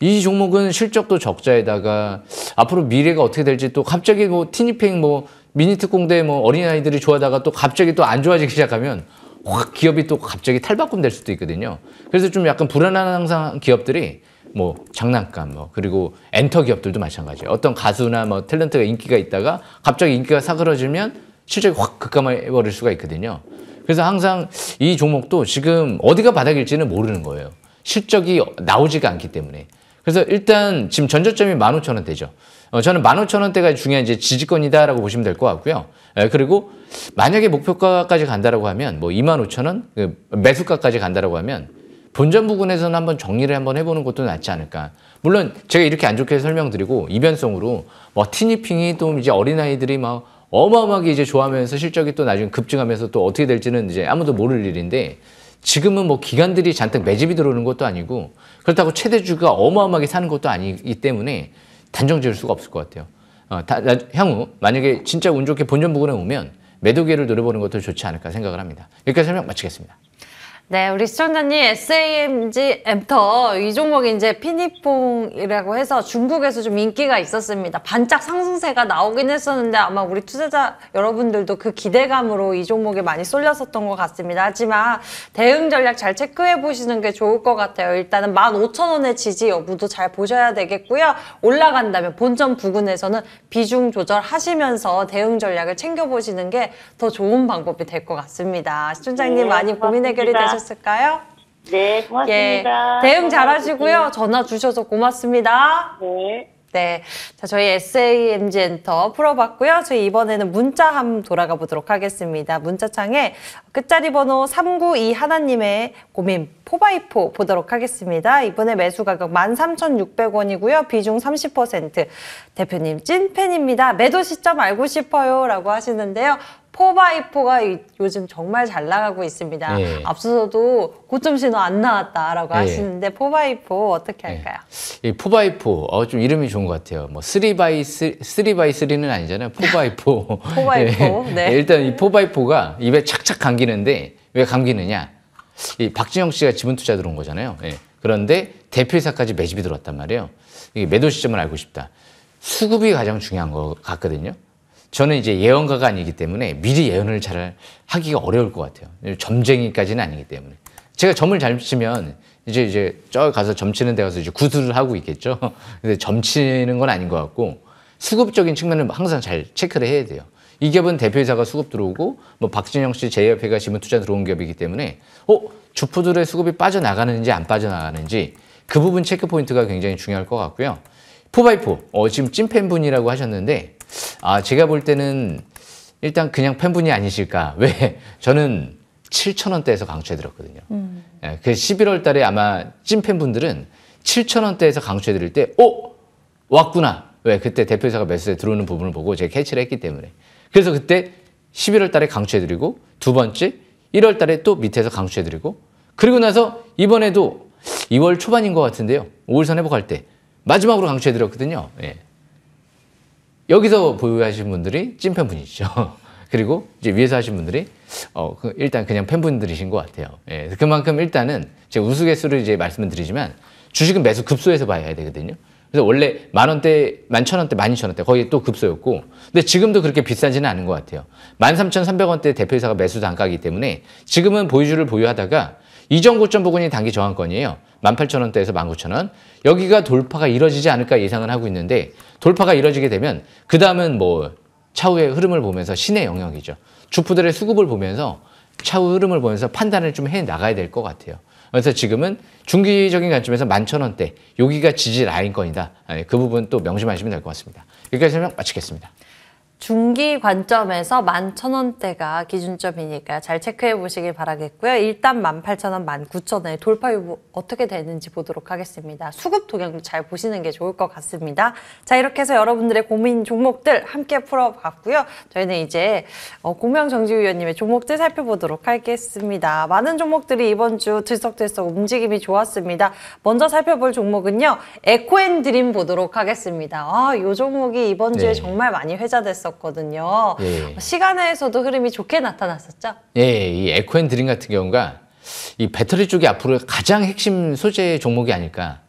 B: 이 종목은 실적도 적자에다가 앞으로 미래가 어떻게 될지 또 갑자기 뭐 티니팽 뭐 미니트 공대 뭐 어린아이들이 좋아하다가 또 갑자기 또 안 좋아지기 시작하면 확 기업이 또 갑자기 탈바꿈 될 수도 있거든요. 그래서 좀 약간 불안한 항상 기업들이 뭐 장난감 뭐 그리고 엔터 기업들도 마찬가지예요. 어떤 가수나 뭐 탤런트가 인기가 있다가 갑자기 인기가 사그러지면 실적이 확 급감해 버릴 수가 있거든요. 그래서 항상 이 종목도 지금 어디가 바닥일지는 모르는 거예요. 실적이 나오지가 않기 때문에. 그래서 일단 지금 전저점이 15,000원대죠. 어, 저는 15,000원대가 중요한 이제 지지권이다라고 보시면 될 것 같고요. 예, 그리고 만약에 목표가까지 간다라고 하면 뭐 25,000원 그 매수가까지 간다라고 하면 본전 부근에서는 한번 정리를 한번 해보는 것도 낫지 않을까. 물론 제가 이렇게 안 좋게 설명드리고 이변성으로 뭐 티니핑이 또 이제 어린아이들이 막 어마어마하게 이제 좋아하면서 실적이 또 나중에 급증하면서 또 어떻게 될지는 이제 아무도 모를 일인데 지금은 뭐 기관들이 잔뜩 매집이 들어오는 것도 아니고 그렇다고 최대주가 어마어마하게 사는 것도 아니기 때문에 단정 지을 수가 없을 것 같아요. 어, 다, 나, 향후 만약에 진짜 운 좋게 본전 부근에 오면 매도계를 노려보는 것도 좋지 않을까 생각을 합니다. 여기까지 설명 마치겠습니다.
A: 네, 우리 시청자님 SAMG 엠터 이 종목이 이제 피니퐁이라고 해서 중국에서 좀 인기가 있었습니다. 반짝 상승세가 나오긴 했었는데 아마 우리 투자자 여러분들도 그 기대감으로 이 종목에 많이 쏠렸었던 것 같습니다. 하지만 대응 전략 잘 체크해 보시는 게 좋을 것 같아요. 일단은 15,000원의 지지 여부도 잘 보셔야 되겠고요. 올라간다면 본점 부근에서는 비중 조절하시면서 대응 전략을 챙겨 보시는 게 더 좋은 방법이 될 것 같습니다. 시청자님 네, 많이 고민 해결이 되셨 도와주셨을까요? 네, 고맙습니다. 예, 대응 잘하시고요. 전화 주셔서 고맙습니다. 네. 네. 자, 저희 SAMG 엔터 풀어봤고요. 저희 이번에는 문자함 돌아가 보도록 하겠습니다. 문자창에 끝자리 번호 392 하나님의 고민 포바이포 보도록 하겠습니다. 이번에 매수 가격 13,600원이고요. 비중 30%. 대표님 찐팬입니다. 매도 시점 알고 싶어요. 라고 하시는데요. 4x4가 요즘 정말 잘 나가고 있습니다. 예. 앞서서도 고점 신호 안 나왔다라고 예. 하시는데 4x4 어떻게 예. 할까요?
B: 예. 이 4x4 어, 좀 이름이 좋은 것 같아요. 뭐 3x3, 3x3는 아니잖아요. 4x4. 4x4. 예. 네. 일단 이 4x4가 입에 착착 감기는데 왜 감기느냐? 이 박진영 씨가 지분 투자 들어온 거잖아요. 예. 그런데 대필사까지 매집이 들어왔단 말이에요. 이게 매도 시점을 알고 싶다. 수급이 가장 중요한 것 같거든요. 저는 이제 예언가가 아니기 때문에 미리 예언을 잘 하기가 어려울 것 같아요. 점쟁이까지는 아니기 때문에. 제가 점을 잘 치면 이제 이제 저 가서 점치는 데 가서 이제 구두를 하고 있겠죠. 근데 점치는 건 아닌 것 같고 수급적인 측면을 항상 잘 체크를 해야 돼요. 이 기업은 대표이사가 수급 들어오고 뭐 박진영 씨제옆에가 지분 투자 들어온 기업이기 때문에 어 주포들의 수급이 빠져나가는지 안 빠져나가는지 그 부분 체크 포인트가 굉장히 중요할 것 같고요. 포바이포 어, 지금 찐팬분이라고 하셨는데 아, 제가 볼 때는 일단 그냥 팬분이 아니실까. 왜? 저는 7,000원대에서 강추해드렸거든요. 음. 예, 그 11월 달에 아마 찐팬분들은 7,000원대에서 강추해드릴 때, 어? 왔구나. 왜? 그때 대표이사가 매수에 들어오는 부분을 보고 제가 캐치를 했기 때문에. 그래서 그때 11월 달에 강추해드리고, 두 번째, 1월 달에 또 밑에서 강추해드리고, 그리고 나서 이번에도 2월 초반인 것 같은데요. 5월선 회복할 때. 마지막으로 강추해드렸거든요. 예. 여기서 보유하신 분들이 찐팬분이시죠. 그리고 이제 위에서 하신 분들이 어, 그 일단 그냥 팬분들이신 것 같아요. 예, 그만큼 일단은 제우수개수를 이제 말씀을 드리지만 주식은 매수 급소에서 봐야 되거든요. 그래서 원래 만 원대, 만 천 원대, 만 이천 원대 거의 또 급소였고 근데 지금도 그렇게 비싸지는 않은 것 같아요. 만 삼천 삼백 원대 대표이사가 매수 단가이기 때문에 지금은 보유주를 보유하다가 이전 고점 부근이 단기 저항권이에요. 만 팔천 원대에서 만 구천 원 여기가 돌파가 이뤄지지 않을까 예상을 하고 있는데 돌파가 이뤄지게 되면 그 다음은 뭐 차후의 흐름을 보면서 신의 영역이죠. 주프들의 수급을 보면서 차후 흐름을 보면서 판단을 좀 해 나가야 될 것 같아요. 그래서 지금은 중기적인 관점에서 만천 원대 여기가 지지 라인권이다. 예, 그 부분 또 명심하시면 될 것 같습니다. 여기까지 설명 마치겠습니다.
A: 중기 관점에서 11,000원대가 기준점이니까 잘 체크해 보시길 바라겠고요. 일단 18,000원, 19,000원의 돌파 유보 어떻게 되는지 보도록 하겠습니다. 수급 동향도 잘 보시는 게 좋을 것 같습니다. 자, 이렇게 해서 여러분들의 고민 종목들 함께 풀어봤고요. 저희는 이제 고명 어, 정지위원님의 종목들 살펴보도록 하겠습니다. 많은 종목들이 이번 주 들썩들썩 움직임이 좋았습니다. 먼저 살펴볼 종목은요. 에코앤드림 보도록 하겠습니다. 아, 이 종목이 이번 주에 네. 정말 많이 회자됐어요. 나타났었거든요. 예. 시간에서도 흐름이 좋게 나타났었죠?
B: 예, 이 에코앤드림 같은 경우가 이 배터리 쪽이 앞으로 가장 핵심 소재 종목이 아닐까.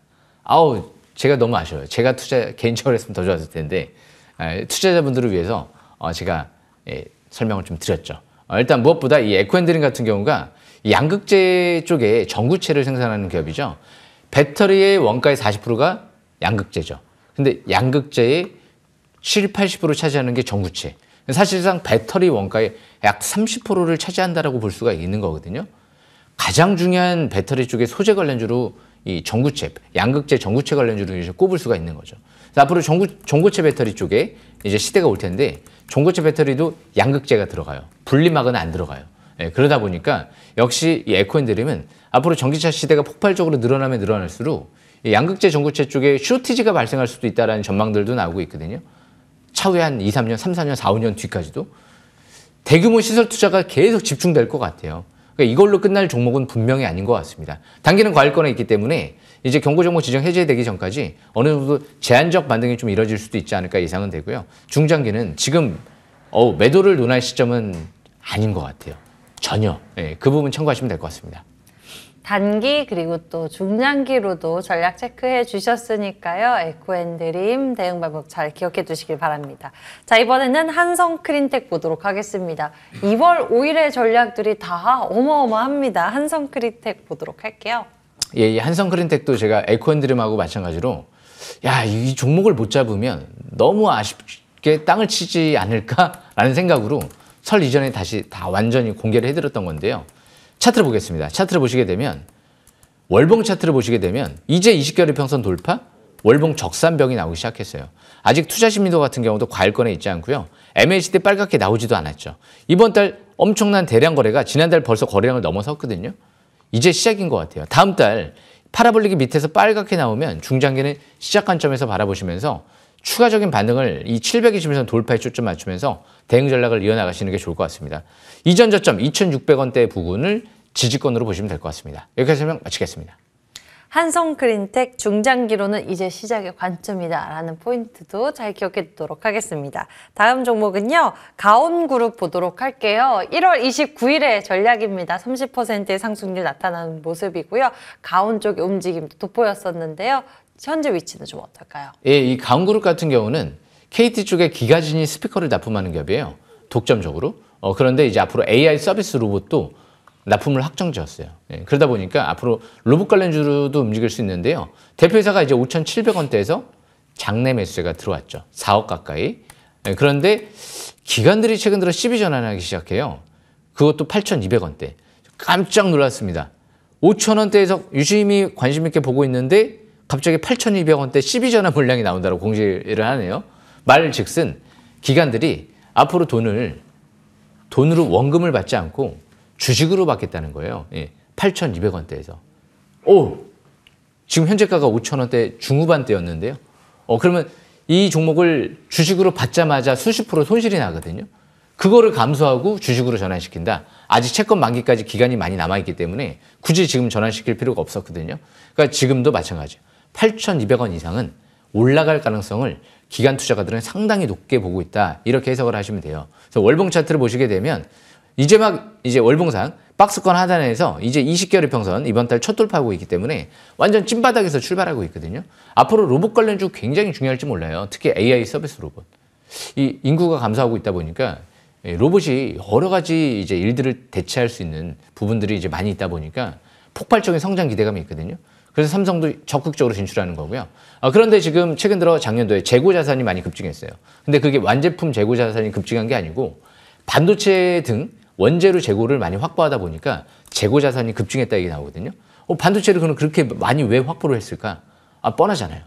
B: 아우 제가 너무 아쉬워요. 제가 투자 개인적으로 했으면 더 좋았을 텐데 아, 투자자분들을 위해서 어, 제가 예, 설명을 좀 드렸죠. 어, 일단 무엇보다 이 에코앤드림 같은 경우가 양극재 쪽에 전구체를 생산하는 기업이죠. 배터리의 원가의 40%가 양극재죠. 근데 양극재의 70, 80% 차지하는 게 전구체. 사실상 배터리 원가의 약 30%를 차지한다라고 볼 수가 있는 거거든요. 가장 중요한 배터리 쪽의 소재 관련주로 이 전구체, 양극재 전구체 관련주로 이제 꼽을 수가 있는 거죠. 앞으로 전구, 전구체 배터리 쪽에 이제 시대가 올 텐데 전구체 배터리도 양극재가 들어가요. 분리막은 안 들어가요. 예, 그러다 보니까 역시 이에코엔드림은 앞으로 전기차 시대가 폭발적으로 늘어나면 늘어날수록 양극재 전구체 쪽에 쇼티지가 발생할 수도 있다는 전망들도 나오고 있거든요. 차후에 한 2, 3년, 3, 4년, 4, 5년 뒤까지도 대규모 시설 투자가 계속 집중될 것 같아요. 그러니까 이걸로 끝날 종목은 분명히 아닌 것 같습니다. 단기는 과일권에 있기 때문에 이제 경고정보 지정 해제되기 전까지 어느 정도 제한적 반등이 좀 이뤄질 수도 있지 않을까 예상은 되고요. 중장기는 지금 매도를 논할 시점은 아닌 것 같아요. 전혀 예, 그 부분 참고하시면 될 것 같습니다.
A: 단기 그리고 또 중장기로도 전략 체크해 주셨으니까요. 에코앤드림 대응 방법 잘 기억해 두시길 바랍니다. 자 이번에는 한성크린텍 보도록 하겠습니다. 2월 5일의 전략들이 다 어마어마합니다. 한성크린텍 보도록 할게요.
B: 예, 한성크린텍도 제가 에코앤드림하고 마찬가지로 야이 종목을 못 잡으면 너무 아쉽게 땅을 치지 않을까라는 생각으로 설 이전에 다시 다 완전히 공개를 해드렸던 건데요. 차트를 보겠습니다. 차트를 보시게 되면 월봉 차트를 보시게 되면 이제 20개월 의 평선 돌파, 월봉 적산병이 나오기 시작했어요. 아직 투자 심리도 같은 경우도 과일권에 있지 않고요. MHD 빨갛게 나오지도 않았죠. 이번 달 엄청난 대량 거래가 지난달 벌써 거래량을 넘어섰거든요. 이제 시작인 것 같아요. 다음 달 파라볼릭이 밑에서 빨갛게 나오면 중장기는 시작 관점에서 바라보시면서 추가적인 반등을 이7 2 0선 돌파에 초점 맞추면서 대응 전략을 이어나가시는 게 좋을 것 같습니다. 이전 저점 2,600원대 부분을 지지권으로 보시면 될 것 같습니다. 여기까지 설명 마치겠습니다.
A: 한성크린텍 중장기로는 이제 시작의 관점이다라는 포인트도 잘 기억해 두도록 하겠습니다. 다음 종목은요. 가온그룹 보도록 할게요. 1월 29일에 전략입니다. 30%의 상승률 나타나는 모습이고요. 가온 쪽의 움직임도 돋보였었는데요. 현재 위치는 좀 어떨까요?
B: 예, 이 가온그룹 같은 경우는 KT 쪽에 기가진이 스피커를 납품하는 기업이에요. 독점적으로. 어, 그런데 이제 앞으로 AI 서비스 로봇도 납품을 확정지었어요. 예, 그러다 보니까 앞으로 로봇 관련주로도 움직일 수 있는데요. 대표이사가 이제 5,700원대에서 장내 매수세가 들어왔죠. 4억 가까이. 예, 그런데 기관들이 최근 들어 12 전환하기 시작해요. 그것도 8,200원대. 깜짝 놀랐습니다. 5,000원대에서 유심히 관심 있게 보고 있는데 갑자기 8,200원대 12전화 물량이 나온다고 공지를 하네요. 말 즉슨 기관들이 앞으로 돈을 돈으로 원금을 받지 않고 주식으로 받겠다는 거예요. 예. 8,200원대에서. 오! 지금 현재가가 5,000원대 중후반대였는데요. 어, 그러면 이 종목을 주식으로 받자마자 수십 프로 손실이 나거든요. 그거를 감수하고 주식으로 전환시킨다. 아직 채권 만기까지 기간이 많이 남아있기 때문에 굳이 지금 전환시킬 필요가 없었거든요. 그러니까 지금도 마찬가지예요. 8,200원 이상은 올라갈 가능성을 기간 투자가들은 상당히 높게 보고 있다. 이렇게 해석을 하시면 돼요. 그래서 월봉 차트를 보시게 되면 이제 막 이제 월봉상 박스권 하단에서 이제 20개월 의 평선 이번 달 첫 돌파하고 있기 때문에 완전 찐바닥에서 출발하고 있거든요. 앞으로 로봇 관련 주 굉장히 중요할지 몰라요. 특히 AI 서비스 로봇. 이 인구가 감소하고 있다 보니까 예, 로봇이 여러 가지 이제 일들을 대체할 수 있는 부분들이 이제 많이 있다 보니까 폭발적인 성장 기대감이 있거든요. 그래서 삼성도 적극적으로 진출하는 거고요. 아, 그런데 지금 최근 들어 작년도에 재고 자산이 많이 급증했어요. 근데 그게 완제품 재고 자산이 급증한 게 아니고 반도체 등 원재료 재고를 많이 확보하다 보니까 재고 자산이 급증했다 얘기 나오거든요. 어, 반도체를 그럼 그렇게 많이 왜 확보를 했을까? 아, 뻔하잖아요.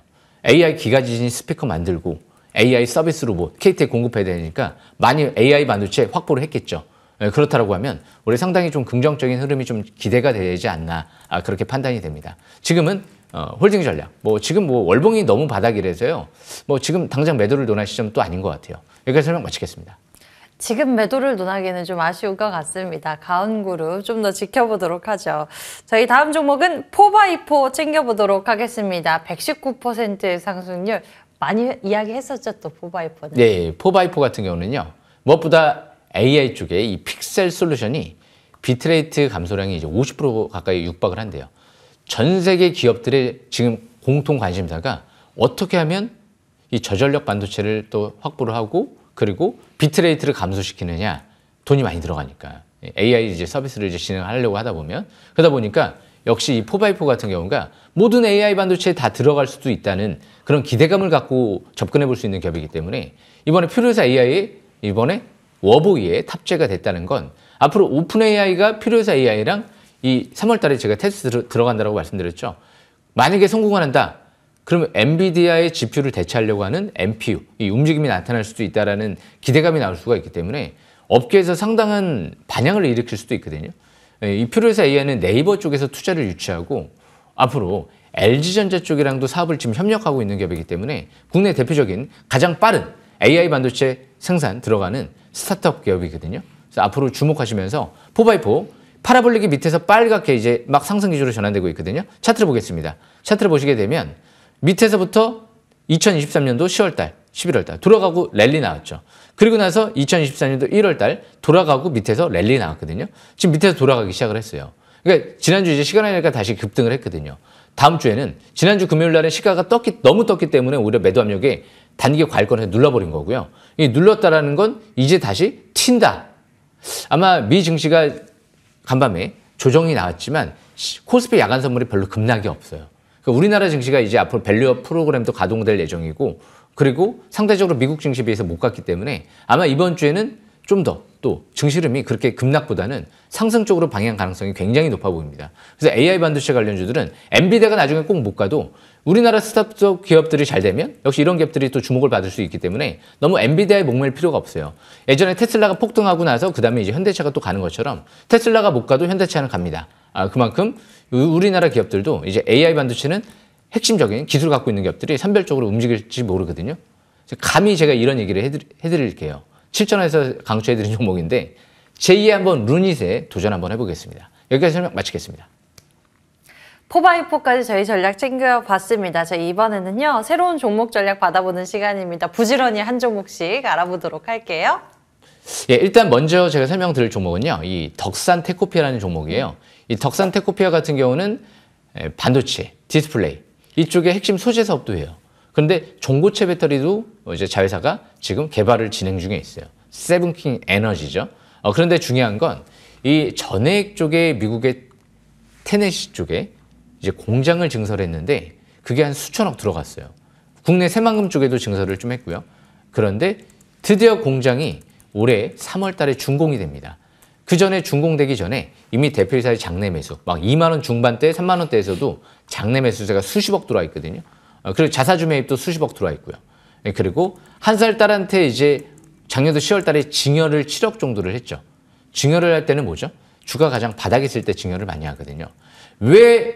B: AI 기가지진 스피커 만들고 AI 서비스 로봇, KT에 공급해야 되니까 많이 AI 반도체 확보를 했겠죠. 예, 그렇다고 하면 올해 상당히 좀 긍정적인 흐름이 좀 기대가 되지 않나 아, 그렇게 판단이 됩니다. 지금은 어, 홀딩 전략. 뭐 지금 뭐 월봉이 너무 바닥이라서요. 뭐 지금 당장 매도를 논할 시점도 아닌 것 같아요. 여기까지 설명 마치겠습니다.
A: 지금 매도를 논하기는 좀 아쉬울 것 같습니다. 가온그룹 좀 더 지켜보도록 하죠. 저희 다음 종목은 포바이포 챙겨보도록 하겠습니다. 119%의 상승률 많이 이야기했었죠 또 포바이포는. 네,
B: 포바이포 같은 경우는요. 무엇보다 AI 쪽에 이 픽셀 솔루션이 비트레이트 감소량이 이제 50% 가까이 육박을 한대요. 전 세계 기업들의 지금 공통 관심사가 어떻게 하면 이 저전력 반도체를 또 확보를 하고 그리고 비트레이트를 감소시키느냐 돈이 많이 들어가니까 AI 이제 서비스를 이제 진행하려고 하다 보면 그러다 보니까 역시 이포바이4 같은 경우가 모든 AI 반도체에 다 들어갈 수도 있다는 그런 기대감을 갖고 접근해 볼 수 있는 기업이기 때문에 이번에 퓨리사 AI 이번에 워보이에 탑재가 됐다는 건 앞으로 오픈 AI가 필요해서 AI랑 이 3월 달에 제가 테스트 로 들어간다고 말씀드렸죠. 만약에 성공한다. 그러면 엔비디아의 GPU를 대체하려고 하는 m p u 이 움직임이 나타날 수도 있다라는 기대감이 나올 수가 있기 때문에 업계에서 상당한 반향을 일으킬 수도 있거든요. 예, 이퓨리오서 AI는 네이버 쪽에서 투자를 유치하고 앞으로 LG전자 쪽이랑도 사업을 지금 협력하고 있는 기업이기 때문에 국내 대표적인 가장 빠른 AI 반도체 생산 들어가는 스타트업 기업이거든요. 그래서 앞으로 주목하시면서 포바이포 파라볼릭이 밑에서 빨갛게 이제 막 상승 기조로 전환되고 있거든요. 차트를 보겠습니다. 차트를 보시게 되면 밑에서부터 2023년도 10월달, 11월달 돌아가고 랠리 나왔죠. 그리고 나서 2024년도 1월달 돌아가고 밑에서 랠리 나왔거든요. 지금 밑에서 돌아가기 시작을 했어요. 그러니까 지난주 이제 시간 하니까 다시 급등을 했거든요. 다음 주에는 지난주 금요일 날에 시가가 떴기, 너무 떴기 때문에 오히려 매도 압력이 단계 괄권에 눌러버린 거고요. 이 눌렀다라는 건 이제 다시 튄다. 아마 미 증시가 간밤에 조정이 나왔지만 코스피 야간 선물이 별로 급락이 없어요. 그러니까 우리나라 증시가 이제 앞으로 밸류업 프로그램도 가동될 예정이고 그리고 상대적으로 미국 증시에 비해서 못 갔기 때문에 아마 이번 주에는 좀 더 또 증시름이 그렇게 급락보다는 상승 쪽으로 방향 가능성이 굉장히 높아 보입니다. 그래서 AI 반도체 관련주들은 엔비디아가 나중에 꼭 못 가도 우리나라 스타트업 기업들이 잘 되면 역시 이런 기업들이 또 주목을 받을 수 있기 때문에 너무 엔비디아에 목맬 필요가 없어요. 예전에 테슬라가 폭등하고 나서 그 다음에 이제 현대차가 또 가는 것처럼 테슬라가 못 가도 현대차는 갑니다. 아, 그만큼 우리나라 기업들도 이제 AI 반도체는 핵심적인 기술을 갖고 있는 기업들이 선별적으로 움직일지 모르거든요. 감히 제가 이런 얘기를 해드리, 해드릴게요. 7천원에서 강추해드린 종목인데 제2의 한번 루닛에 도전 한번 해보겠습니다. 여기까지 설명 마치겠습니다.
A: 4x4까지 저희 전략 챙겨봤습니다. 저희 이번에는요. 새로운 종목 전략 받아보는 시간입니다. 부지런히 한 종목씩 알아보도록 할게요.
B: 예, 일단 먼저 제가 설명드릴 종목은요. 이 덕산 테코피아라는 종목이에요. 이 덕산 테코피아 같은 경우는 예, 반도체, 디스플레이 이쪽에 핵심 소재 사업도 해요. 그런데 전고체 배터리도 이제 자회사가 지금 개발을 진행 중에 있어요. 세븐킹 에너지죠. 어, 그런데 중요한 건 이 전액 쪽에 미국의 테네시 쪽에 이제 공장을 증설했는데 그게 한 수천억 들어갔어요. 국내 새만금 쪽에도 증설을 좀 했고요. 그런데 드디어 공장이 올해 3월 달에 준공이 됩니다. 그 전에 준공되기 전에 이미 대표이사의 장내 매수, 막 2만 원 중반대, 3만 원대에서도 장내 매수세가 수십억 들어와 있거든요. 어, 그리고 자사주 매입도 수십억 들어와 있고요. 예, 그리고 한 살 딸한테 이제 작년도 10월 달에 증여를 7억 정도를 했죠. 증여를 할 때는 뭐죠? 주가 가장 바닥에 있을 때 증여를 많이 하거든요. 왜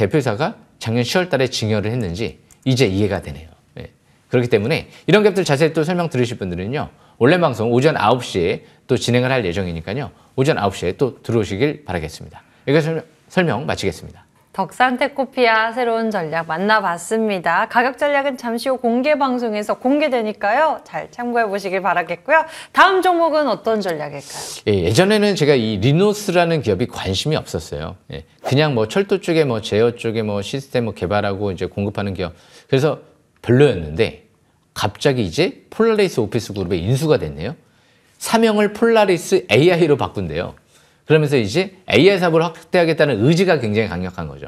B: 대표사가 작년 10월 달에 증여를 했는지 이제 이해가 되네요. 예. 그렇기 때문에 이런 갭들 자세히 또 설명 들으실 분들은요. 온라 방송 오전 9시에 또 진행을 할 예정이니까요. 오전 9시에 또 들어오시길 바라겠습니다. 여기서 설명 마치겠습니다.
A: 덕산테코피아 새로운 전략 만나봤습니다. 가격 전략은 잠시 후 공개 방송에서 공개되니까요. 잘 참고해 보시길 바라겠고요. 다음 종목은 어떤 전략일까요?
B: 예, 전에는 제가 이 리노스라는 기업이 관심이 없었어요. 예, 그냥 뭐 철도 쪽에 뭐 제어 쪽에 뭐 시스템 뭐 개발하고 이제 공급하는 기업. 그래서 별로였는데 갑자기 이제 폴라리스 오피스 그룹에 인수가 됐네요. 사명을 폴라리스 AI로 바꾼대요. 그러면서 이제 AI 사업을 확대하겠다는 의지가 굉장히 강력한 거죠.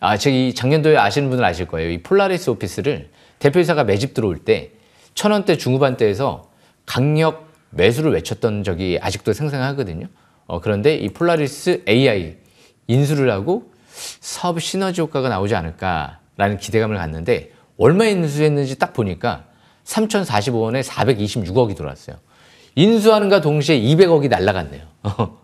B: 아, 저기 작년도에 아시는 분은 아실 거예요. 이 폴라리스 오피스를 대표이사가 매집 들어올 때천 원대 중후반대에서 강력 매수를 외쳤던 적이 아직도 생생하거든요. 어, 그런데 이 폴라리스 AI 인수를 하고 사업 시너지 효과가 나오지 않을까라는 기대감을 갖는데 얼마 인수했는지 딱 보니까 3,045원에 426억이 들어왔어요. 인수하는가 동시에 200억이 날라갔네요. 어,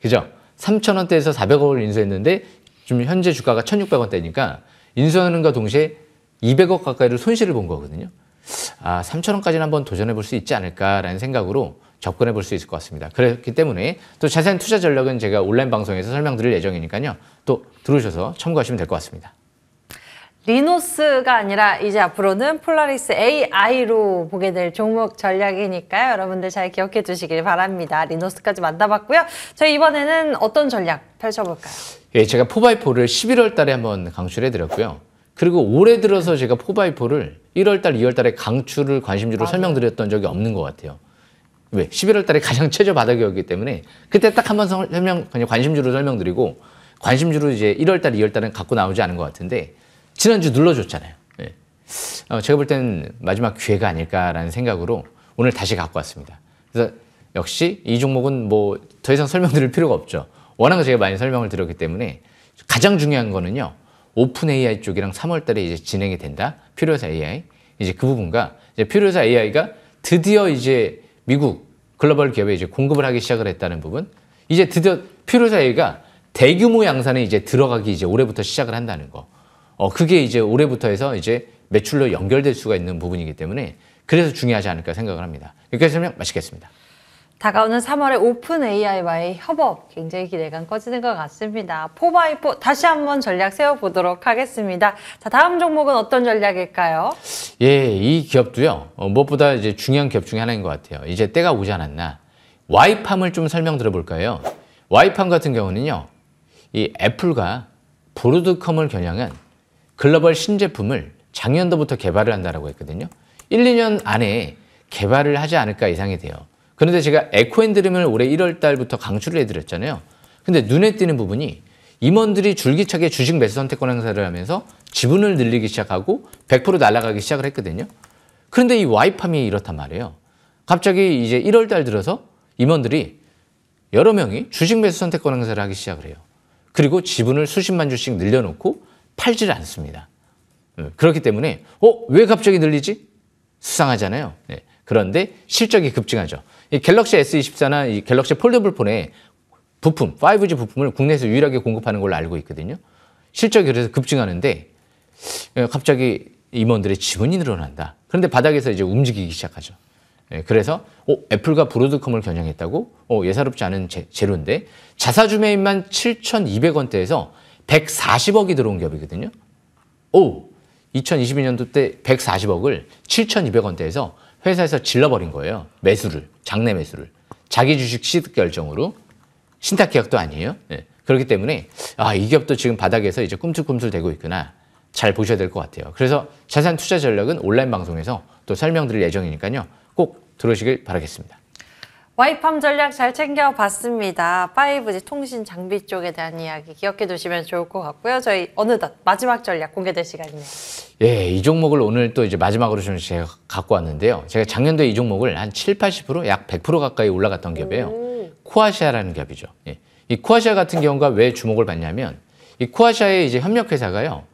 B: 그죠? 3,000원대에서 400억을 인수했는데 지금 현재 주가가 1,600원대니까 인수하는과 동시에 200억 가까이를 손실을 본 거거든요. 아, 3,000원까지는 한번 도전해 볼 수 있지 않을까라는 생각으로 접근해 볼 수 있을 것 같습니다. 그렇기 때문에 또 자세한 투자 전략은 제가 온라인 방송에서 설명드릴 예정이니까요. 또 들어오셔서 참고하시면 될 것 같습니다.
A: 리노스가 아니라 이제 앞으로는 폴라리스 AI로 보게 될 종목 전략이니까요. 여러분들 잘 기억해 주시길 바랍니다. 리노스까지 만나봤고요. 저희 이번에는 어떤 전략 펼쳐볼까요?
B: 예, 제가 4x4를 11월 달에 한번 강추를 해드렸고요. 그리고 올해 들어서 제가 4x4를 1월 달, 2월 달에 강추를 관심주로 맞아요. 설명드렸던 적이 없는 것 같아요. 왜? 11월 달에 가장 최저 바닥이었기 때문에 그때 딱 한번 설명, 관심주로 설명드리고 관심주로 이제 1월 달, 2월 달은 갖고 나오지 않은 것 같은데 지난주 눌러줬잖아요. 네. 어, 제가 볼 때는 마지막 기회가 아닐까라는 생각으로 오늘 다시 갖고 왔습니다. 그래서 역시 이 종목은 뭐 더 이상 설명드릴 필요가 없죠. 워낙 제가 많이 설명을 드렸기 때문에 가장 중요한 거는요. 오픈 AI 쪽이랑 3월 달에 이제 진행이 된다. 퓨리오사 AI. 이제 그 부분과 이제 퓨리오사 AI가 드디어 이제 미국 글로벌 기업에 이제 공급을 하기 시작을 했다는 부분. 이제 드디어 퓨리오사 AI가 대규모 양산에 이제 들어가기 이제 올해부터 시작을 한다는 거. 어, 그게 이제 올해부터 해서 이제 매출로 연결될 수가 있는 부분이기 때문에 그래서 중요하지 않을까 생각을 합니다. 여기까지 설명 마치겠습니다.
A: 다가오는 3월에 오픈 AI와의 협업 굉장히 기대감 커지는 것 같습니다. 4x4 다시 한번 전략 세워보도록 하겠습니다. 자, 다음 종목은 어떤 전략일까요?
B: 예, 이 기업도요. 어, 무엇보다 이제 중요한 기업 중에 하나인 것 같아요. 이제 때가 오지 않았나. 와이팜을 좀 설명 들어볼까요? 와이팜 같은 경우는요. 이 애플과 브루드컴을 겨냥한 글로벌 신제품을 작년도부터 개발을 한다고 했거든요. 1, 2년 안에 개발을 하지 않을까 이상이 돼요. 그런데 제가 에코앤드림을 올해 1월 달부터 강추를 해드렸잖아요. 근데 눈에 띄는 부분이 임원들이 줄기차게 주식 매수 선택권 행사를 하면서 지분을 늘리기 시작하고 100% 날아가기 시작을 했거든요. 그런데 이 와이팜이 이렇단 말이에요. 갑자기 이제 1월 달 들어서 임원들이 여러 명이 주식 매수 선택권 행사를 하기 시작을 해요. 그리고 지분을 수십만 주씩 늘려놓고 팔지를 않습니다. 음, 그렇기 때문에 어, 왜 갑자기 늘리지? 수상하잖아요. 네. 그런데 실적이 급증하죠. 이 갤럭시 S24나 이 갤럭시 폴더블 폰의 부품, 5G 부품을 국내에서 유일하게 공급하는 걸로 알고 있거든요. 실적이 그래서 급증하는데 예, 갑자기 임원들의 지분이 늘어난다. 그런데 바닥에서 이제 움직이기 시작하죠. 예, 그래서 어, 애플과 브로드컴을 겨냥했다고 어, 예사롭지 않은 제, 재료인데 자사주매입만 7,200원대에서 140억이 들어온 기업이거든요. 오, 2022년도 때 140억을 7,200원대에서 회사에서 질러버린 거예요. 매수를, 장내 매수를. 자기 주식 취득 결정으로 신탁 계약도 아니에요. 네. 그렇기 때문에 아, 이 기업도 지금 바닥에서 이제 꿈틀꿈틀 되고 있구나. 잘 보셔야 될 것 같아요. 그래서 자산 투자 전략은 온라인 방송에서 또 설명드릴 예정이니까요. 꼭 들어오시길 바라겠습니다.
A: 와이팜 전략 잘 챙겨봤습니다. 5G 통신 장비 쪽에 대한 이야기 기억해 두시면 좋을 것 같고요. 저희 어느덧 마지막 전략 공개될 시간이네요.
B: 예, 이 종목을 오늘 또 이제 마지막으로 좀 제가 갖고 왔는데요. 제가 작년도에 이 종목을 한 7, 80%, 약 100% 가까이 올라갔던 기업이에요. 음. 코아시아라는 기업이죠. 예. 이 코아시아 같은 경우가 왜 주목을 받냐면 이 코아시아의 이제 협력회사가요.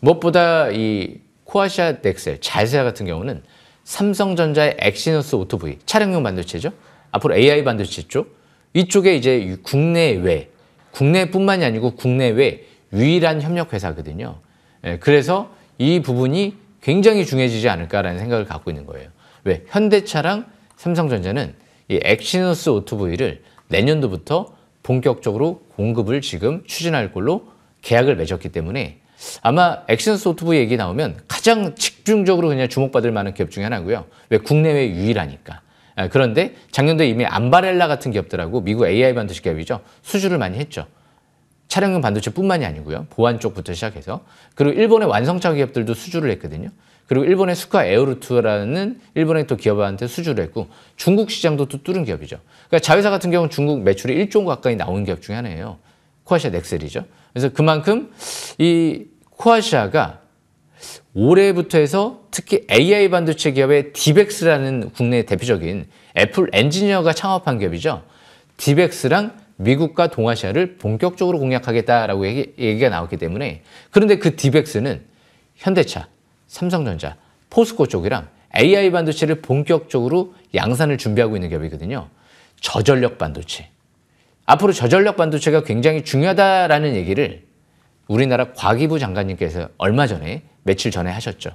B: 무엇보다 이 코아시아 넥셀, 잘세아 같은 경우는 삼성전자의 엑시노스 오토브이 차량용 반도체죠. 앞으로 AI 반도체 쪽 이쪽에 이제 국내외 국내뿐만이 아니고 국내외 유일한 협력 회사거든요. 예, 그래서 이 부분이 굉장히 중요해지지 않을까라는 생각을 갖고 있는 거예요. 왜 현대차랑 삼성전자는 이 엑시노스 오토브이를 내년도부터 본격적으로 공급을 지금 추진할 걸로 계약을 맺었기 때문에 아마 엑시노스 오토브이 얘기 나오면 가장 집중적으로 그냥 주목받을 만한 기업 중에 하나고요. 왜 국내외 유일하니까. 아, 그런데 작년도에 이미 안바렐라 같은 기업들하고 미국 AI 반도체 기업이죠. 수주를 많이 했죠. 차량용 반도체뿐만이 아니고요. 보안 쪽부터 시작해서 그리고 일본의 완성차 기업들도 수주를 했거든요. 그리고 일본의 수카 에어루트라는 일본의 또 기업한테 수주를 했고 중국 시장도 또 뚫은 기업이죠. 그러니까 자회사 같은 경우는 중국 매출이 1조 가까이 나온 기업 중에 하나예요. 코아시아 넥셀이죠. 그래서 그만큼 이 코아시아가 올해부터 해서 특히 AI 반도체 기업의 디벡스라는 국내 대표적인 애플 엔지니어가 창업한 기업이죠. 디벡스랑 미국과 동아시아를 본격적으로 공략하겠다라고 얘기, 가 나왔기 때문에 그런데 그 디벡스는 현대차, 삼성전자, 포스코 쪽이랑 AI 반도체를 본격적으로 양산을 준비하고 있는 기업이거든요. 저전력 반도체. 앞으로 저전력 반도체가 굉장히 중요하다라는 얘기를 우리나라 과기부 장관님께서 얼마 전에 며칠 전에 하셨죠.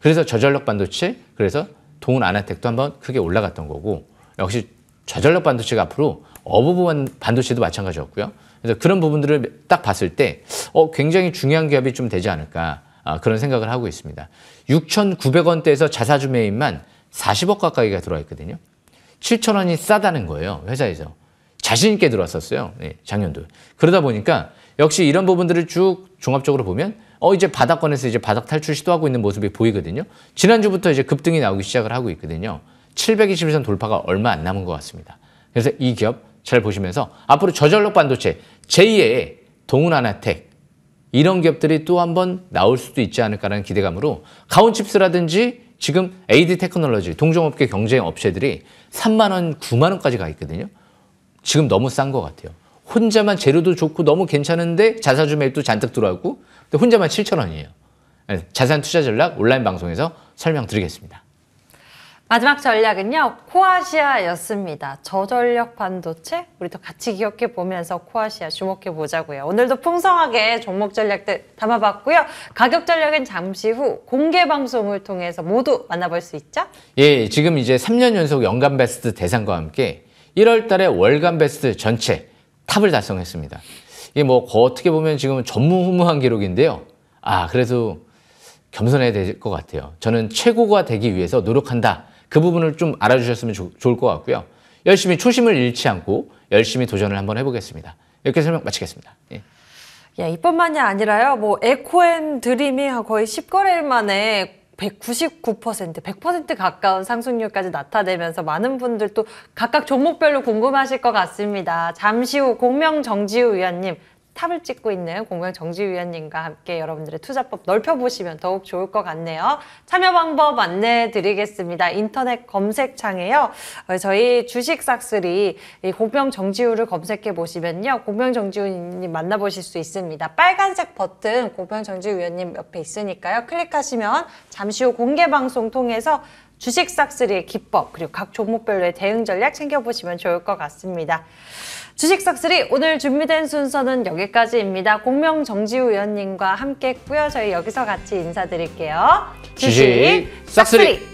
B: 그래서 저전력 반도체 그래서 동은 아나텍도 한번 크게 올라갔던 거고 역시 저전력 반도체가 앞으로 어부분 반도체도 마찬가지였고요. 그래서 그런 부분들을 딱 봤을 때 어, 굉장히 중요한 기업이 좀 되지 않을까 아, 그런 생각을 하고 있습니다. 6,900원대에서 자사주 매입만 40억 가까이가 들어와 있거든요. 7,000원이 싸다는 거예요. 회사에서. 자신 있게 들어왔었어요. 네, 작년도. 그러다 보니까 역시 이런 부분들을 쭉 종합적으로 보면 어 이제 바닥권에서 이제 바닥 탈출 시도하고 있는 모습이 보이거든요. 지난주부터 이제 급등이 나오기 시작을 하고 있거든요. 721선 돌파가 얼마 안 남은 것 같습니다. 그래서 이 기업 잘 보시면서 앞으로 저전력 반도체, 제2의 동운아나텍 이런 기업들이 또 한번 나올 수도 있지 않을까라는 기대감으로 가온칩스라든지 지금 AD 테크놀로지, 동종업계 경쟁 업체들이 3만 원, 9만 원까지 가 있거든요. 지금 너무 싼 것 같아요. 혼자만 재료도 좋고 너무 괜찮은데 자사주 매입도 잔뜩 들어왔고 근데 혼자만 7천 원이에요. 예, 자산 투자 전략 온라인 방송에서 설명드리겠습니다.
A: 마지막 전략은요 코아시아였습니다. 저전력 반도체 우리도 같이 기억해 보면서 코아시아 주목해 보자고요. 오늘도 풍성하게 종목 전략들 담아봤고요. 가격 전략은 잠시 후 공개 방송을 통해서 모두 만나볼 수 있죠?
B: 예, 지금 이제 3년 연속 연간 베스트 대상과 함께 1월 달에 월간 베스트 전체 탑을 달성했습니다. 이게 뭐 어떻게 보면 지금 전무후무한 기록인데요. 아 그래도 겸손해야 될 것 같아요. 저는 최고가 되기 위해서 노력한다. 그 부분을 좀 알아주셨으면 조, 좋을 것 같고요. 열심히 초심을 잃지 않고 열심히 도전을 한번 해보겠습니다. 이렇게 설명 마치겠습니다. 예.
A: 야, 이뿐만이 아니라요. 뭐 에코앤 드림이 거의 10거래일 만에 199%, 100% 가까운 상승률까지 나타내면서 많은 분들도 각각 종목별로 궁금하실 것 같습니다. 잠시 후 공명정지우 위원님 탑을 찍고 있는 공명 정지위원님과 함께 여러분들의 투자법 넓혀보시면 더욱 좋을 것 같네요. 참여 방법 안내 드리겠습니다. 인터넷 검색창에요. 어, 저희 주식 싹쓸이 공병 정지우를 검색해 보시면요. 공병 정지우님 만나보실 수 있습니다. 빨간색 버튼 공병 정지위원님 옆에 있으니까요. 클릭하시면 잠시 후 공개 방송 통해서 주식 싹쓸이의 기법 그리고 각 종목별로의 대응 전략 챙겨보시면 좋을 것 같습니다. 주식 삭스리 오늘 준비된 순서는 여기까지입니다. 공명 정지우 의원님과 함께 했고요. 저희 여기서 같이 인사드릴게요.
B: 주식, 주식 삭리삭스